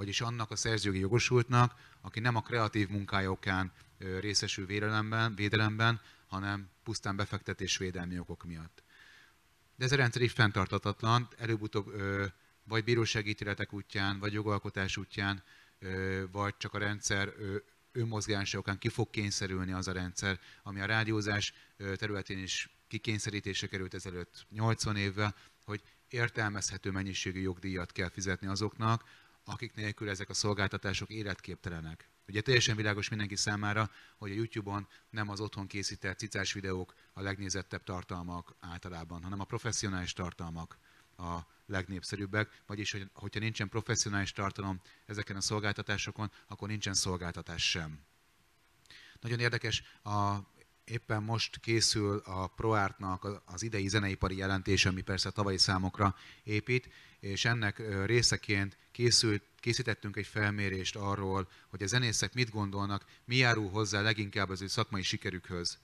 vagyis annak a szerzőgi jogosultnak, aki nem a kreatív munkájokán részesül védelemben, védelemben hanem pusztán befektetésvédelmi okok miatt. De ez a rendszer is fenntartatatlan, előbb-utóbb vagy bíróságítéletek útján, vagy jogalkotás útján, vagy csak a rendszer önmozgása okán ki fog kényszerülni az a rendszer, ami a rádiózás területén is kikényszerítése került ezelőtt 80 évvel, hogy értelmezhető mennyiségű jogdíjat kell fizetni azoknak, akik nélkül ezek a szolgáltatások életképtelenek. Ugye teljesen világos mindenki számára, hogy a YouTube-on nem az otthon készített cicás videók a legnézettebb tartalmak általában, hanem a professzionális tartalmak a legnépszerűbbek, vagyis hogy, hogyha nincsen professzionális tartalom ezeken a szolgáltatásokon, akkor nincsen szolgáltatás sem. Nagyon érdekes, a éppen most készül a ProArtnak az idei zeneipari jelentése, ami persze a tavalyi számokra épít, és ennek részeként készült, készítettünk egy felmérést arról, hogy a zenészek mit gondolnak, mi járul hozzá leginkább az ő szakmai sikerükhöz.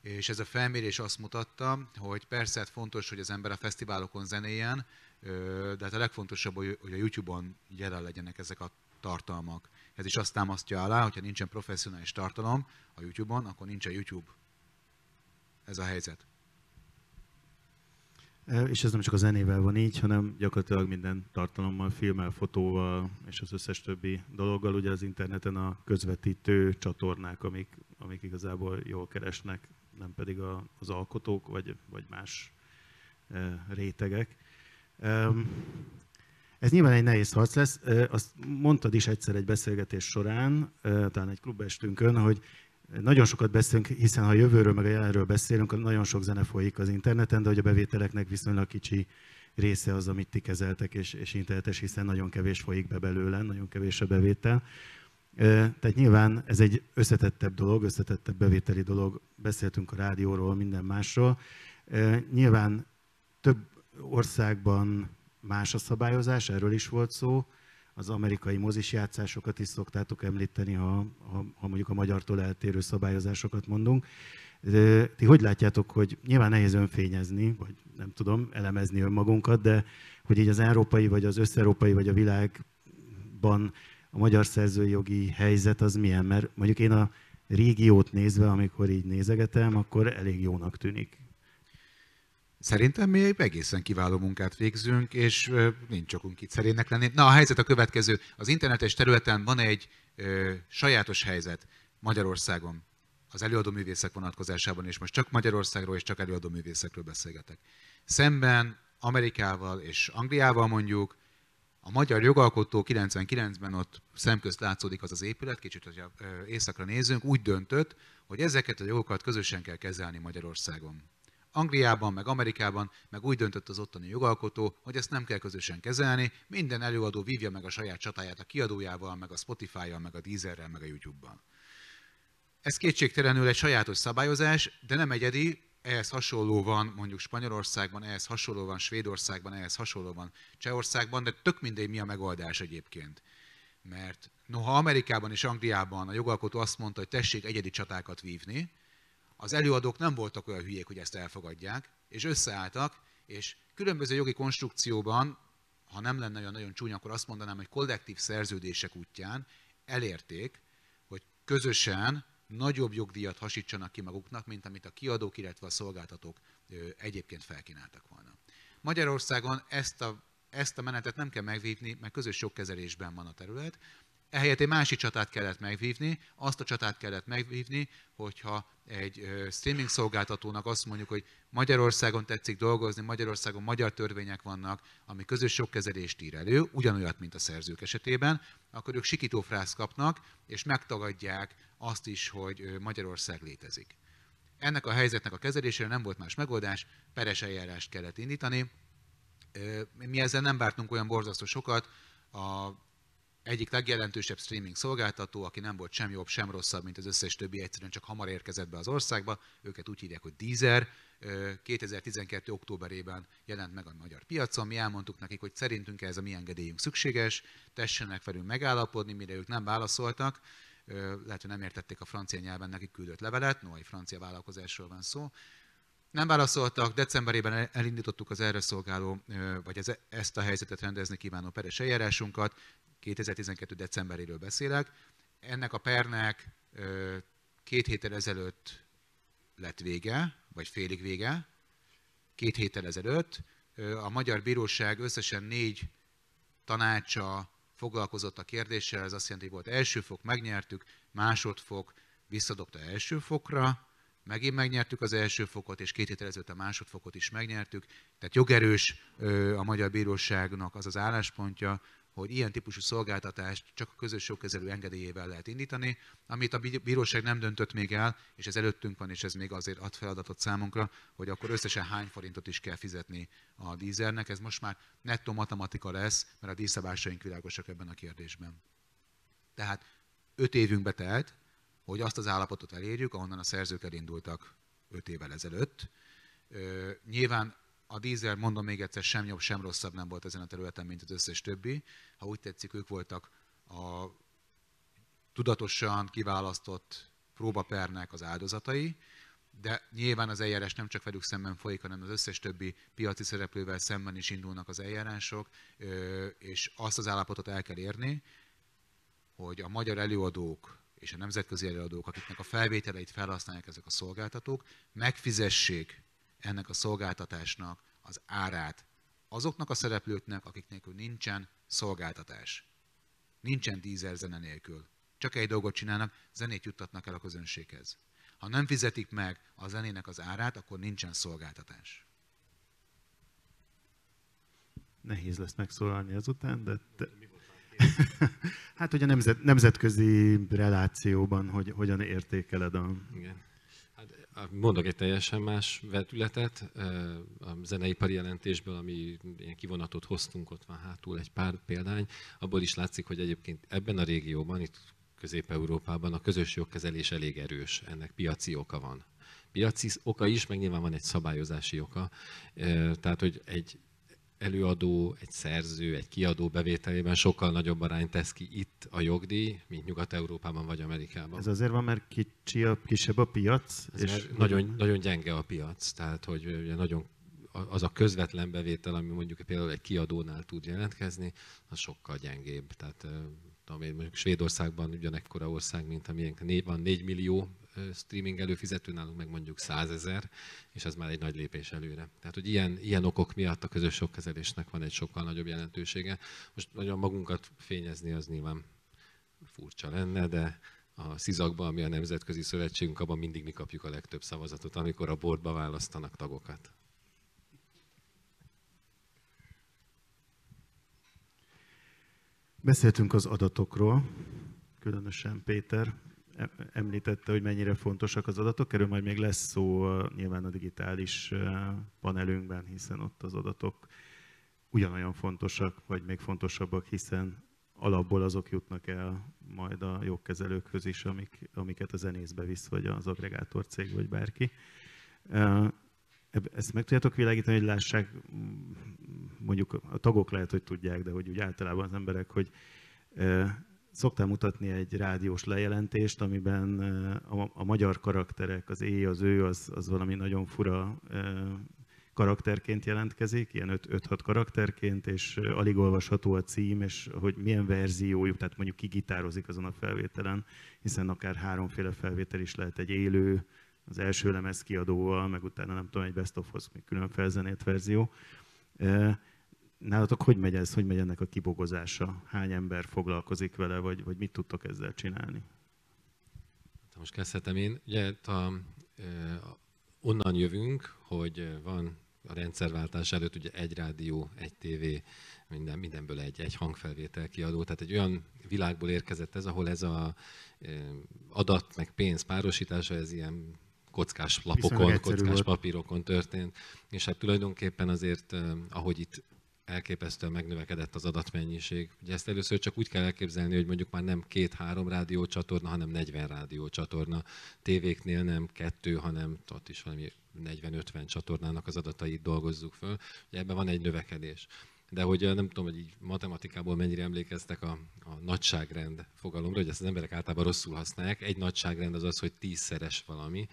És ez a felmérés azt mutatta, hogy persze hát fontos, hogy az ember a fesztiválokon zenéjen, de hát a legfontosabb, hogy a YouTube-on jelen legyenek ezek a tartalmak ez is azt támasztja alá, hogyha nincsen professzionális tartalom a YouTube-on, akkor nincsen YouTube. Ez a helyzet. És ez nem csak a zenével van így, hanem gyakorlatilag minden tartalommal, filmmel, fotóval és az összes többi dologgal. Ugye az interneten a közvetítő csatornák, amik, amik igazából jól keresnek, nem pedig a, az alkotók vagy, vagy más e, rétegek. E, ez nyilván egy nehéz harc lesz. Azt mondtad is egyszer egy beszélgetés során, talán egy klubestünkön, hogy nagyon sokat beszélünk, hiszen ha a jövőről meg a jelenről beszélünk, nagyon sok zene folyik az interneten, de hogy a bevételeknek viszonylag kicsi része az, amit ti kezeltek, és, és internetes, hiszen nagyon kevés folyik be belőle, nagyon kevés a bevétel. Tehát nyilván ez egy összetettebb dolog, összetettebb bevételi dolog. Beszéltünk a rádióról, minden másról. Nyilván több országban más a szabályozás, erről is volt szó. Az amerikai mozis játszásokat is szoktátok említeni, ha, ha, ha mondjuk a magyartól eltérő szabályozásokat mondunk. De ti hogy látjátok, hogy nyilván nehéz önfényezni, vagy nem tudom, elemezni önmagunkat, de hogy így az európai, vagy az összeurópai, vagy a világban a magyar szerzői jogi helyzet az milyen? Mert mondjuk én a régiót nézve, amikor így nézegetem, akkor elég jónak tűnik. Szerintem mi egy egészen kiváló munkát végzünk, és nincs okunk itt szerénynek lenni. Na, a helyzet a következő. Az internetes területen van egy ö, sajátos helyzet Magyarországon, az előadó művészek vonatkozásában, és most csak Magyarországról és csak előadó művészekről beszélgetek. Szemben Amerikával és Angliával mondjuk, a magyar jogalkotó 99-ben ott szemközt látszódik az az épület, kicsit, az északra nézünk, úgy döntött, hogy ezeket a jogokat közösen kell kezelni Magyarországon. Angliában, meg Amerikában, meg úgy döntött az ottani jogalkotó, hogy ezt nem kell közösen kezelni, minden előadó vívja meg a saját csatáját a kiadójával, meg a Spotify-jal, meg a Deezerrel, meg a YouTube-ban. Ez kétségtelenül egy sajátos szabályozás, de nem egyedi, ehhez hasonló van mondjuk Spanyolországban, ehhez hasonló van Svédországban, ehhez hasonló van Csehországban, de tök mindegy mi a megoldás egyébként. Mert noha Amerikában és Angliában a jogalkotó azt mondta, hogy tessék egyedi csatákat vívni, az előadók nem voltak olyan hülyék, hogy ezt elfogadják, és összeálltak, és különböző jogi konstrukcióban, ha nem lenne olyan nagyon csúnya, akkor azt mondanám, hogy kollektív szerződések útján elérték, hogy közösen nagyobb jogdíjat hasítsanak ki maguknak, mint amit a kiadók, illetve a szolgáltatók egyébként felkínáltak volna. Magyarországon ezt a, ezt a menetet nem kell megvívni, mert közös jogkezelésben van a terület, Ehelyett egy másik csatát kellett megvívni, azt a csatát kellett megvívni, hogyha egy streaming szolgáltatónak azt mondjuk, hogy Magyarországon tetszik dolgozni, Magyarországon magyar törvények vannak, ami közös sokkezelést ír elő, ugyanolyat, mint a szerzők esetében, akkor ők sikítófrászt kapnak, és megtagadják azt is, hogy Magyarország létezik. Ennek a helyzetnek a kezelésére nem volt más megoldás, peres eljárást kellett indítani. Mi ezzel nem vártunk olyan borzasztó sokat, a egyik legjelentősebb streaming szolgáltató, aki nem volt sem jobb, sem rosszabb, mint az összes többi, egyszerűen csak hamar érkezett be az országba. Őket úgy hívják, hogy Deezer. 2012. októberében jelent meg a magyar piacon. Mi elmondtuk nekik, hogy szerintünk ez a mi engedélyünk szükséges, tessenek velünk megállapodni, mire ők nem válaszoltak. Lehet, hogy nem értették a francia nyelven nekik küldött levelet, noai francia vállalkozásról van szó nem válaszoltak, decemberében elindítottuk az erre szolgáló, vagy ez, e, ezt a helyzetet rendezni kívánó peres eljárásunkat, 2012. decemberéről beszélek. Ennek a pernek két héttel ezelőtt lett vége, vagy félig vége, két héttel ezelőtt. A Magyar Bíróság összesen négy tanácsa foglalkozott a kérdéssel, ez azt jelenti, hogy volt első fok, megnyertük, másodfok, visszadobta első fokra, Megint megnyertük az első fokot, és két héttel ezelőtt a másodfokot is megnyertük. Tehát jogerős a Magyar Bíróságnak az az álláspontja, hogy ilyen típusú szolgáltatást csak a közös jogkezelő engedélyével lehet indítani, amit a bíróság nem döntött még el, és ez előttünk van, és ez még azért ad feladatot számunkra, hogy akkor összesen hány forintot is kell fizetni a dízernek. Ez most már nettó matematika lesz, mert a díszabásaink világosak ebben a kérdésben. Tehát öt évünk betelt hogy azt az állapotot elérjük, ahonnan a szerzők elindultak 5 évvel ezelőtt. Nyilván a dízel, mondom még egyszer, sem jobb, sem rosszabb nem volt ezen a területen, mint az összes többi. Ha úgy tetszik, ők voltak a tudatosan kiválasztott próbapernek az áldozatai, de nyilván az eljárás nem csak velük szemben folyik, hanem az összes többi piaci szereplővel szemben is indulnak az eljárások, és azt az állapotot el kell érni, hogy a magyar előadók és a nemzetközi előadók, akiknek a felvételeit felhasználják ezek a szolgáltatók, megfizessék ennek a szolgáltatásnak az árát azoknak a szereplőknek, akik nélkül nincsen szolgáltatás. Nincsen dízer zene nélkül. Csak egy dolgot csinálnak, zenét juttatnak el a közönséghez. Ha nem fizetik meg a zenének az árát, akkor nincsen szolgáltatás. Nehéz lesz megszólalni azután, de... Te hát, hogy a nemzet, nemzetközi relációban hogy, hogyan értékeled a... Igen. Hát, mondok egy teljesen más vetületet. A zeneipari jelentésből, ami ilyen kivonatot hoztunk, ott van hátul egy pár példány, abból is látszik, hogy egyébként ebben a régióban, itt Közép-Európában a közös jogkezelés elég erős, ennek piaci oka van piaci oka is, meg nyilván van egy szabályozási oka. Tehát, hogy egy előadó, egy szerző, egy kiadó bevételében sokkal nagyobb arányt tesz ki itt a jogdíj, mint Nyugat-Európában vagy Amerikában. Ez azért van, mert kicsi a, kisebb a piac. Ez és nagyon, nagyon gyenge a piac, tehát hogy ugye nagyon az a közvetlen bevétel, ami mondjuk például egy kiadónál tud jelentkezni, az sokkal gyengébb. Tehát tudom mondjuk Svédországban ugyanekkora ország, mint amilyen van 4 millió streaming előfizető, nálunk meg mondjuk 100 ezer, és ez már egy nagy lépés előre. Tehát, hogy ilyen, ilyen okok miatt a közös kezelésnek van egy sokkal nagyobb jelentősége. Most nagyon magunkat fényezni az nyilván furcsa lenne, de a szizakban, ami a Nemzetközi Szövetségünk, abban mindig mi kapjuk a legtöbb szavazatot, amikor a bordba választanak tagokat. Beszéltünk az adatokról, különösen Péter, említette, hogy mennyire fontosak az adatok, erről majd még lesz szó nyilván a digitális panelünkben, hiszen ott az adatok ugyanolyan fontosak, vagy még fontosabbak, hiszen alapból azok jutnak el majd a jogkezelőkhöz is, amik, amiket a zenészbe visz, vagy az agregátor cég, vagy bárki. Ezt meg tudjátok világítani, hogy lássák, mondjuk a tagok lehet, hogy tudják, de hogy úgy általában az emberek, hogy szoktam mutatni egy rádiós lejelentést, amiben eh, a, magyar karakterek, az éj, az ő, az, az valami nagyon fura eh, karakterként jelentkezik, ilyen 5-6 karakterként, és eh, alig olvasható a cím, és hogy milyen verziójuk, tehát mondjuk kigitározik azon a felvételen, hiszen akár háromféle felvétel is lehet egy élő, az első lemez kiadóval, meg utána nem tudom, egy best of külön felzenét verzió. Nálatok hogy megy ez, hogy megy ennek a kibogozása? Hány ember foglalkozik vele, vagy, vagy mit tudtok ezzel csinálni? Hát, most kezdhetem én. Ugye, ta, onnan jövünk, hogy van a rendszerváltás előtt ugye egy rádió, egy tévé, minden, mindenből egy, egy hangfelvétel kiadó. Tehát egy olyan világból érkezett ez, ahol ez a adat meg pénz párosítása, ez ilyen kockás lapokon, kockás papírokon történt. És hát tulajdonképpen azért, ahogy itt elképesztően megnövekedett az adatmennyiség. Ugye ezt először csak úgy kell elképzelni, hogy mondjuk már nem két-három rádiócsatorna, hanem 40 rádiócsatorna. Tévéknél nem kettő, hanem ott is valami 40-50 csatornának az adatait dolgozzuk föl. Ugye ebben van egy növekedés de hogy nem tudom, hogy így matematikából mennyire emlékeztek a, a nagyságrend fogalomra, hogy ezt az emberek általában rosszul használják. Egy nagyságrend az az, hogy tízszeres valami.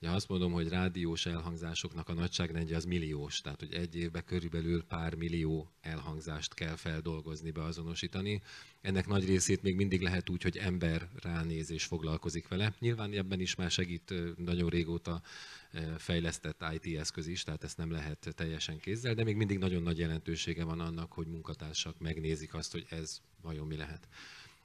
Ugye azt mondom, hogy rádiós elhangzásoknak a nagyságrendje az milliós, tehát hogy egy évben körülbelül pár millió elhangzást kell feldolgozni, beazonosítani. Ennek nagy részét még mindig lehet úgy, hogy ember ránéz és foglalkozik vele. Nyilván ebben is már segít nagyon régóta fejlesztett IT eszköz is, tehát ezt nem lehet teljesen kézzel, de még mindig nagyon nagy jelentősége van annak, hogy munkatársak megnézik azt, hogy ez vajon mi lehet.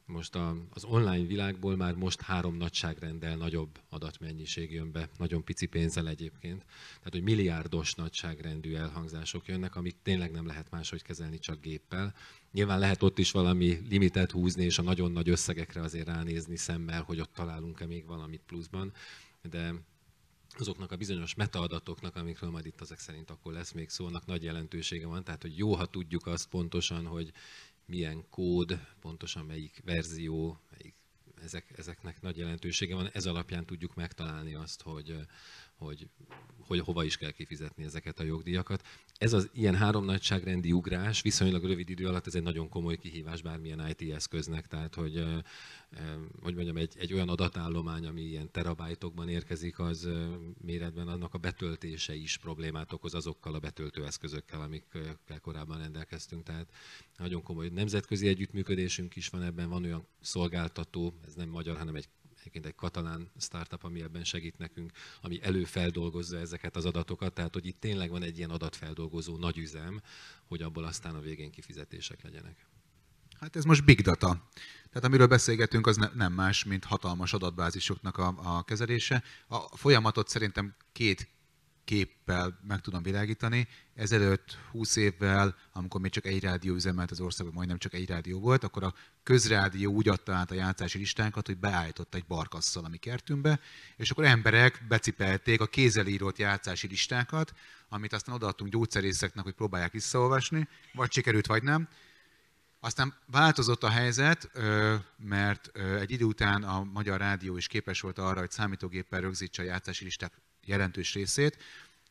Most a, az online világból már most három nagyságrendel nagyobb adatmennyiség jön be, nagyon pici pénzzel egyébként. Tehát, hogy milliárdos nagyságrendű elhangzások jönnek, amit tényleg nem lehet máshogy kezelni, csak géppel. Nyilván lehet ott is valami limitet húzni, és a nagyon nagy összegekre azért ránézni szemmel, hogy ott találunk-e még valamit pluszban, de azoknak a bizonyos metaadatoknak, amikről majd itt ezek szerint akkor lesz még szónak, nagy jelentősége van. Tehát, hogy jó, ha tudjuk azt pontosan, hogy milyen kód, pontosan melyik verzió, melyik, ezek, ezeknek nagy jelentősége van. Ez alapján tudjuk megtalálni azt, hogy, hogy, hogy hova is kell kifizetni ezeket a jogdíjakat. Ez az ilyen három nagyságrendi ugrás viszonylag rövid idő alatt ez egy nagyon komoly kihívás bármilyen IT eszköznek, tehát hogy, hogy mondjam, egy, egy olyan adatállomány, ami ilyen terabájtokban érkezik, az méretben annak a betöltése is problémát okoz azokkal a betöltő eszközökkel, amikkel korábban rendelkeztünk. Tehát nagyon komoly nemzetközi együttműködésünk is van ebben, van olyan szolgáltató, ez nem magyar, hanem egy egyébként egy katalán startup, ami ebben segít nekünk, ami előfeldolgozza ezeket az adatokat, tehát hogy itt tényleg van egy ilyen adatfeldolgozó nagyüzem, hogy abból aztán a végén kifizetések legyenek. Hát ez most big data. Tehát amiről beszélgetünk, az ne, nem más, mint hatalmas adatbázisoknak a, a kezelése. A folyamatot szerintem két képpel meg tudom világítani. Ezelőtt 20 évvel, amikor még csak egy rádió üzemelt az országban, majdnem csak egy rádió volt, akkor a közrádió úgy adta át a játszási listánkat, hogy beállított egy barkasszal a mi kertünkbe, és akkor emberek becipelték a kézzel írott játszási listákat, amit aztán odaadtunk gyógyszerészeknek, hogy próbálják visszaolvasni, vagy sikerült, vagy nem. Aztán változott a helyzet, mert egy idő után a Magyar Rádió is képes volt arra, hogy számítógéppel rögzítse a játszási listák jelentős részét,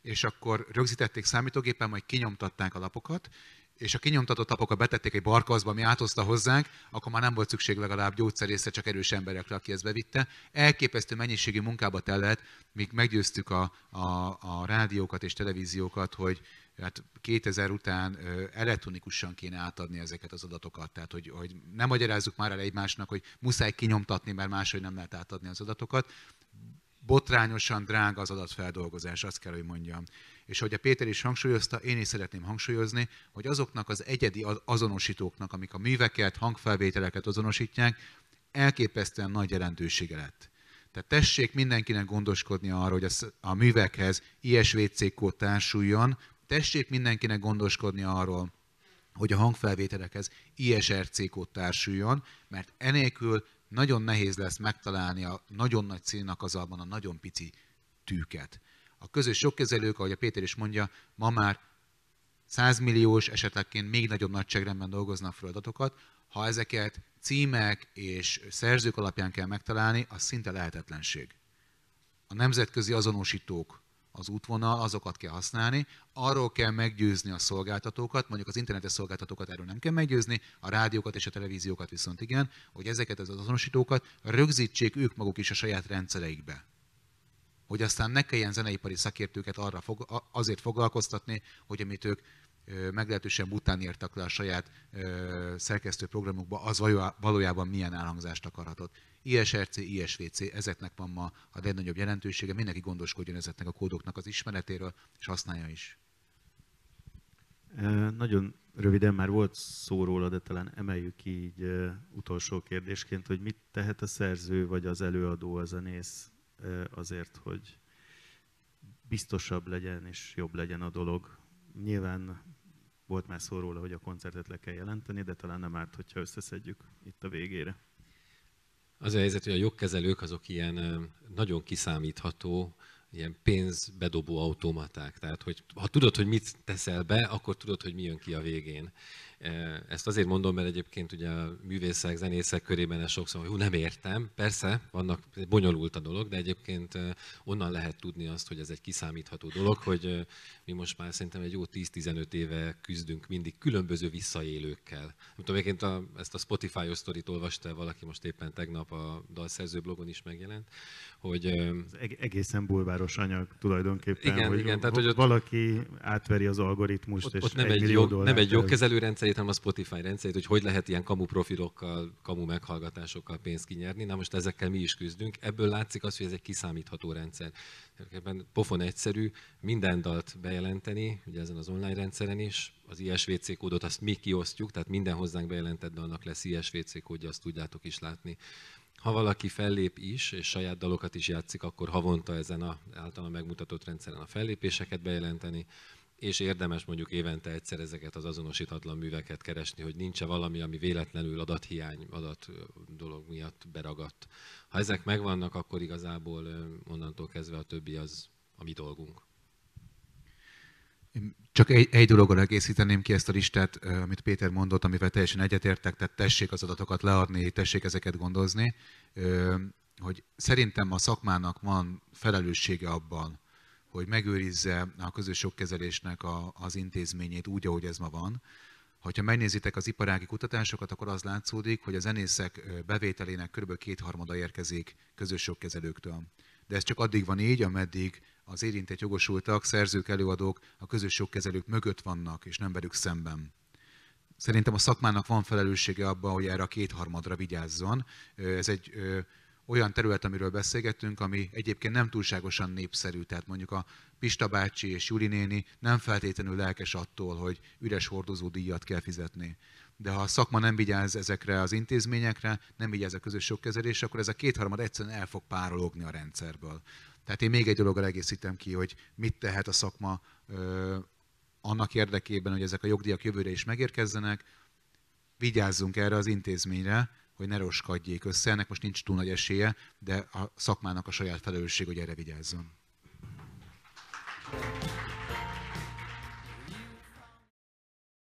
és akkor rögzítették számítógépen, majd kinyomtatták a lapokat, és a kinyomtatott lapokat betették egy barkaszba, ami átozta hozzánk, akkor már nem volt szükség legalább gyógyszerészre, csak erős emberekre, aki ezt bevitte. Elképesztő mennyiségű munkába tellett, míg meggyőztük a, a, a rádiókat és televíziókat, hogy hát 2000 után elektronikusan kéne átadni ezeket az adatokat. Tehát, hogy, hogy nem magyarázzuk már el egymásnak, hogy muszáj kinyomtatni, mert máshogy nem lehet átadni az adatokat botrányosan drága az adatfeldolgozás, azt kell, hogy mondjam. És hogy a Péter is hangsúlyozta, én is szeretném hangsúlyozni, hogy azoknak az egyedi azonosítóknak, amik a műveket, hangfelvételeket azonosítják, elképesztően nagy jelentősége lett. Tehát tessék mindenkinek gondoskodni arra, hogy a művekhez ISVC kód társuljon, tessék mindenkinek gondoskodni arról, hogy a hangfelvételekhez ISRC kód társuljon, mert enélkül nagyon nehéz lesz megtalálni a nagyon nagy alban a nagyon pici tűket. A közös sokkezelők, ahogy a Péter is mondja, ma már 100 milliós, esetekként még nagyobb nagyságrendben dolgoznak fel adatokat. Ha ezeket címek és szerzők alapján kell megtalálni, az szinte lehetetlenség. A nemzetközi azonosítók az útvonal, azokat kell használni, arról kell meggyőzni a szolgáltatókat, mondjuk az internetes szolgáltatókat erről nem kell meggyőzni, a rádiókat és a televíziókat viszont igen, hogy ezeket az azonosítókat rögzítsék ők maguk is a saját rendszereikbe. Hogy aztán ne kelljen zeneipari szakértőket arra fog, azért foglalkoztatni, hogy amit ők meglehetősen után írtak le a saját szerkesztő programokba, az valójában milyen elhangzást akarhatott. ISRC, ISVC, ezeknek van ma a legnagyobb jelentősége. Mindenki gondoskodjon ezeknek a kódoknak az ismeretéről, és használja is. Nagyon röviden már volt szó róla, de talán emeljük így utolsó kérdésként, hogy mit tehet a szerző vagy az előadó, a zenész azért, hogy biztosabb legyen és jobb legyen a dolog. Nyilván volt már szó róla, hogy a koncertet le kell jelenteni, de talán nem árt, hogyha összeszedjük itt a végére. Az a helyzet, hogy a jogkezelők azok ilyen nagyon kiszámítható, ilyen pénzbedobó automaták. Tehát, hogy ha tudod, hogy mit teszel be, akkor tudod, hogy mi jön ki a végén. Eh, ezt azért mondom, mert egyébként ugye a művészek, zenészek körében ez sokszor, hogy nem értem. Persze, vannak, bonyolult a dolog, de egyébként eh, onnan lehet tudni azt, hogy ez egy kiszámítható dolog, hogy eh, mi most már szerintem egy jó 10-15 éve küzdünk mindig különböző visszaélőkkel. Nem tudom, egyébként a, ezt a Spotify-os sztorit olvasta -e valaki most éppen tegnap a dalszerző blogon is megjelent, hogy... Ez egészen bulváros anyag tulajdonképpen, igen, hogy, igen, tehát, hogy ott, valaki átveri az algoritmust, ott, és ott nem egy, millió jog, nem egy jogkezelőrendszer, hanem a Spotify rendszerét, hogy hogy lehet ilyen kamu profilokkal, kamu meghallgatásokkal pénzt kinyerni. Na most ezekkel mi is küzdünk. Ebből látszik az, hogy ez egy kiszámítható rendszer. Ebben pofon egyszerű minden dalt bejelenteni, ugye ezen az online rendszeren is, az ISVC kódot azt mi kiosztjuk, tehát minden hozzánk bejelentett dalnak lesz ISVC kódja, azt tudjátok is látni. Ha valaki fellép is, és saját dalokat is játszik, akkor havonta ezen a általam megmutatott rendszeren a fellépéseket bejelenteni és érdemes mondjuk évente egyszer ezeket az azonosítatlan műveket keresni, hogy nincs-e valami, ami véletlenül adathiány, adat dolog miatt beragadt. Ha ezek megvannak, akkor igazából onnantól kezdve a többi az a mi dolgunk. Csak egy, egy dologgal egészíteném ki ezt a listát, amit Péter mondott, amivel teljesen egyetértek, tehát tessék az adatokat leadni, tessék ezeket gondozni, hogy szerintem a szakmának van felelőssége abban, hogy megőrizze a közös sokkezelésnek a, az intézményét úgy, ahogy ez ma van. Ha megnézitek az iparági kutatásokat, akkor az látszódik, hogy a zenészek bevételének kb. kétharmada érkezik közös sokkezelőktől. De ez csak addig van így, ameddig az érintett jogosultak, szerzők, előadók a közös jogkezelők mögött vannak, és nem velük szemben. Szerintem a szakmának van felelőssége abban, hogy erre a kétharmadra vigyázzon. Ez egy olyan terület, amiről beszélgetünk, ami egyébként nem túlságosan népszerű. Tehát mondjuk a Pista bácsi és Juli néni nem feltétlenül lelkes attól, hogy üres hordozó díjat kell fizetni. De ha a szakma nem vigyáz ezekre az intézményekre, nem vigyáz a közös sokkezelésre, akkor ez a kétharmad egyszerűen el fog párologni a rendszerből. Tehát én még egy dologra egészítem ki, hogy mit tehet a szakma ö, annak érdekében, hogy ezek a jogdíjak jövőre is megérkezzenek, vigyázzunk erre az intézményre, hogy ne roskadjék össze. Ennek most nincs túl nagy esélye, de a szakmának a saját felelősség, hogy erre vigyázzon. Thank you.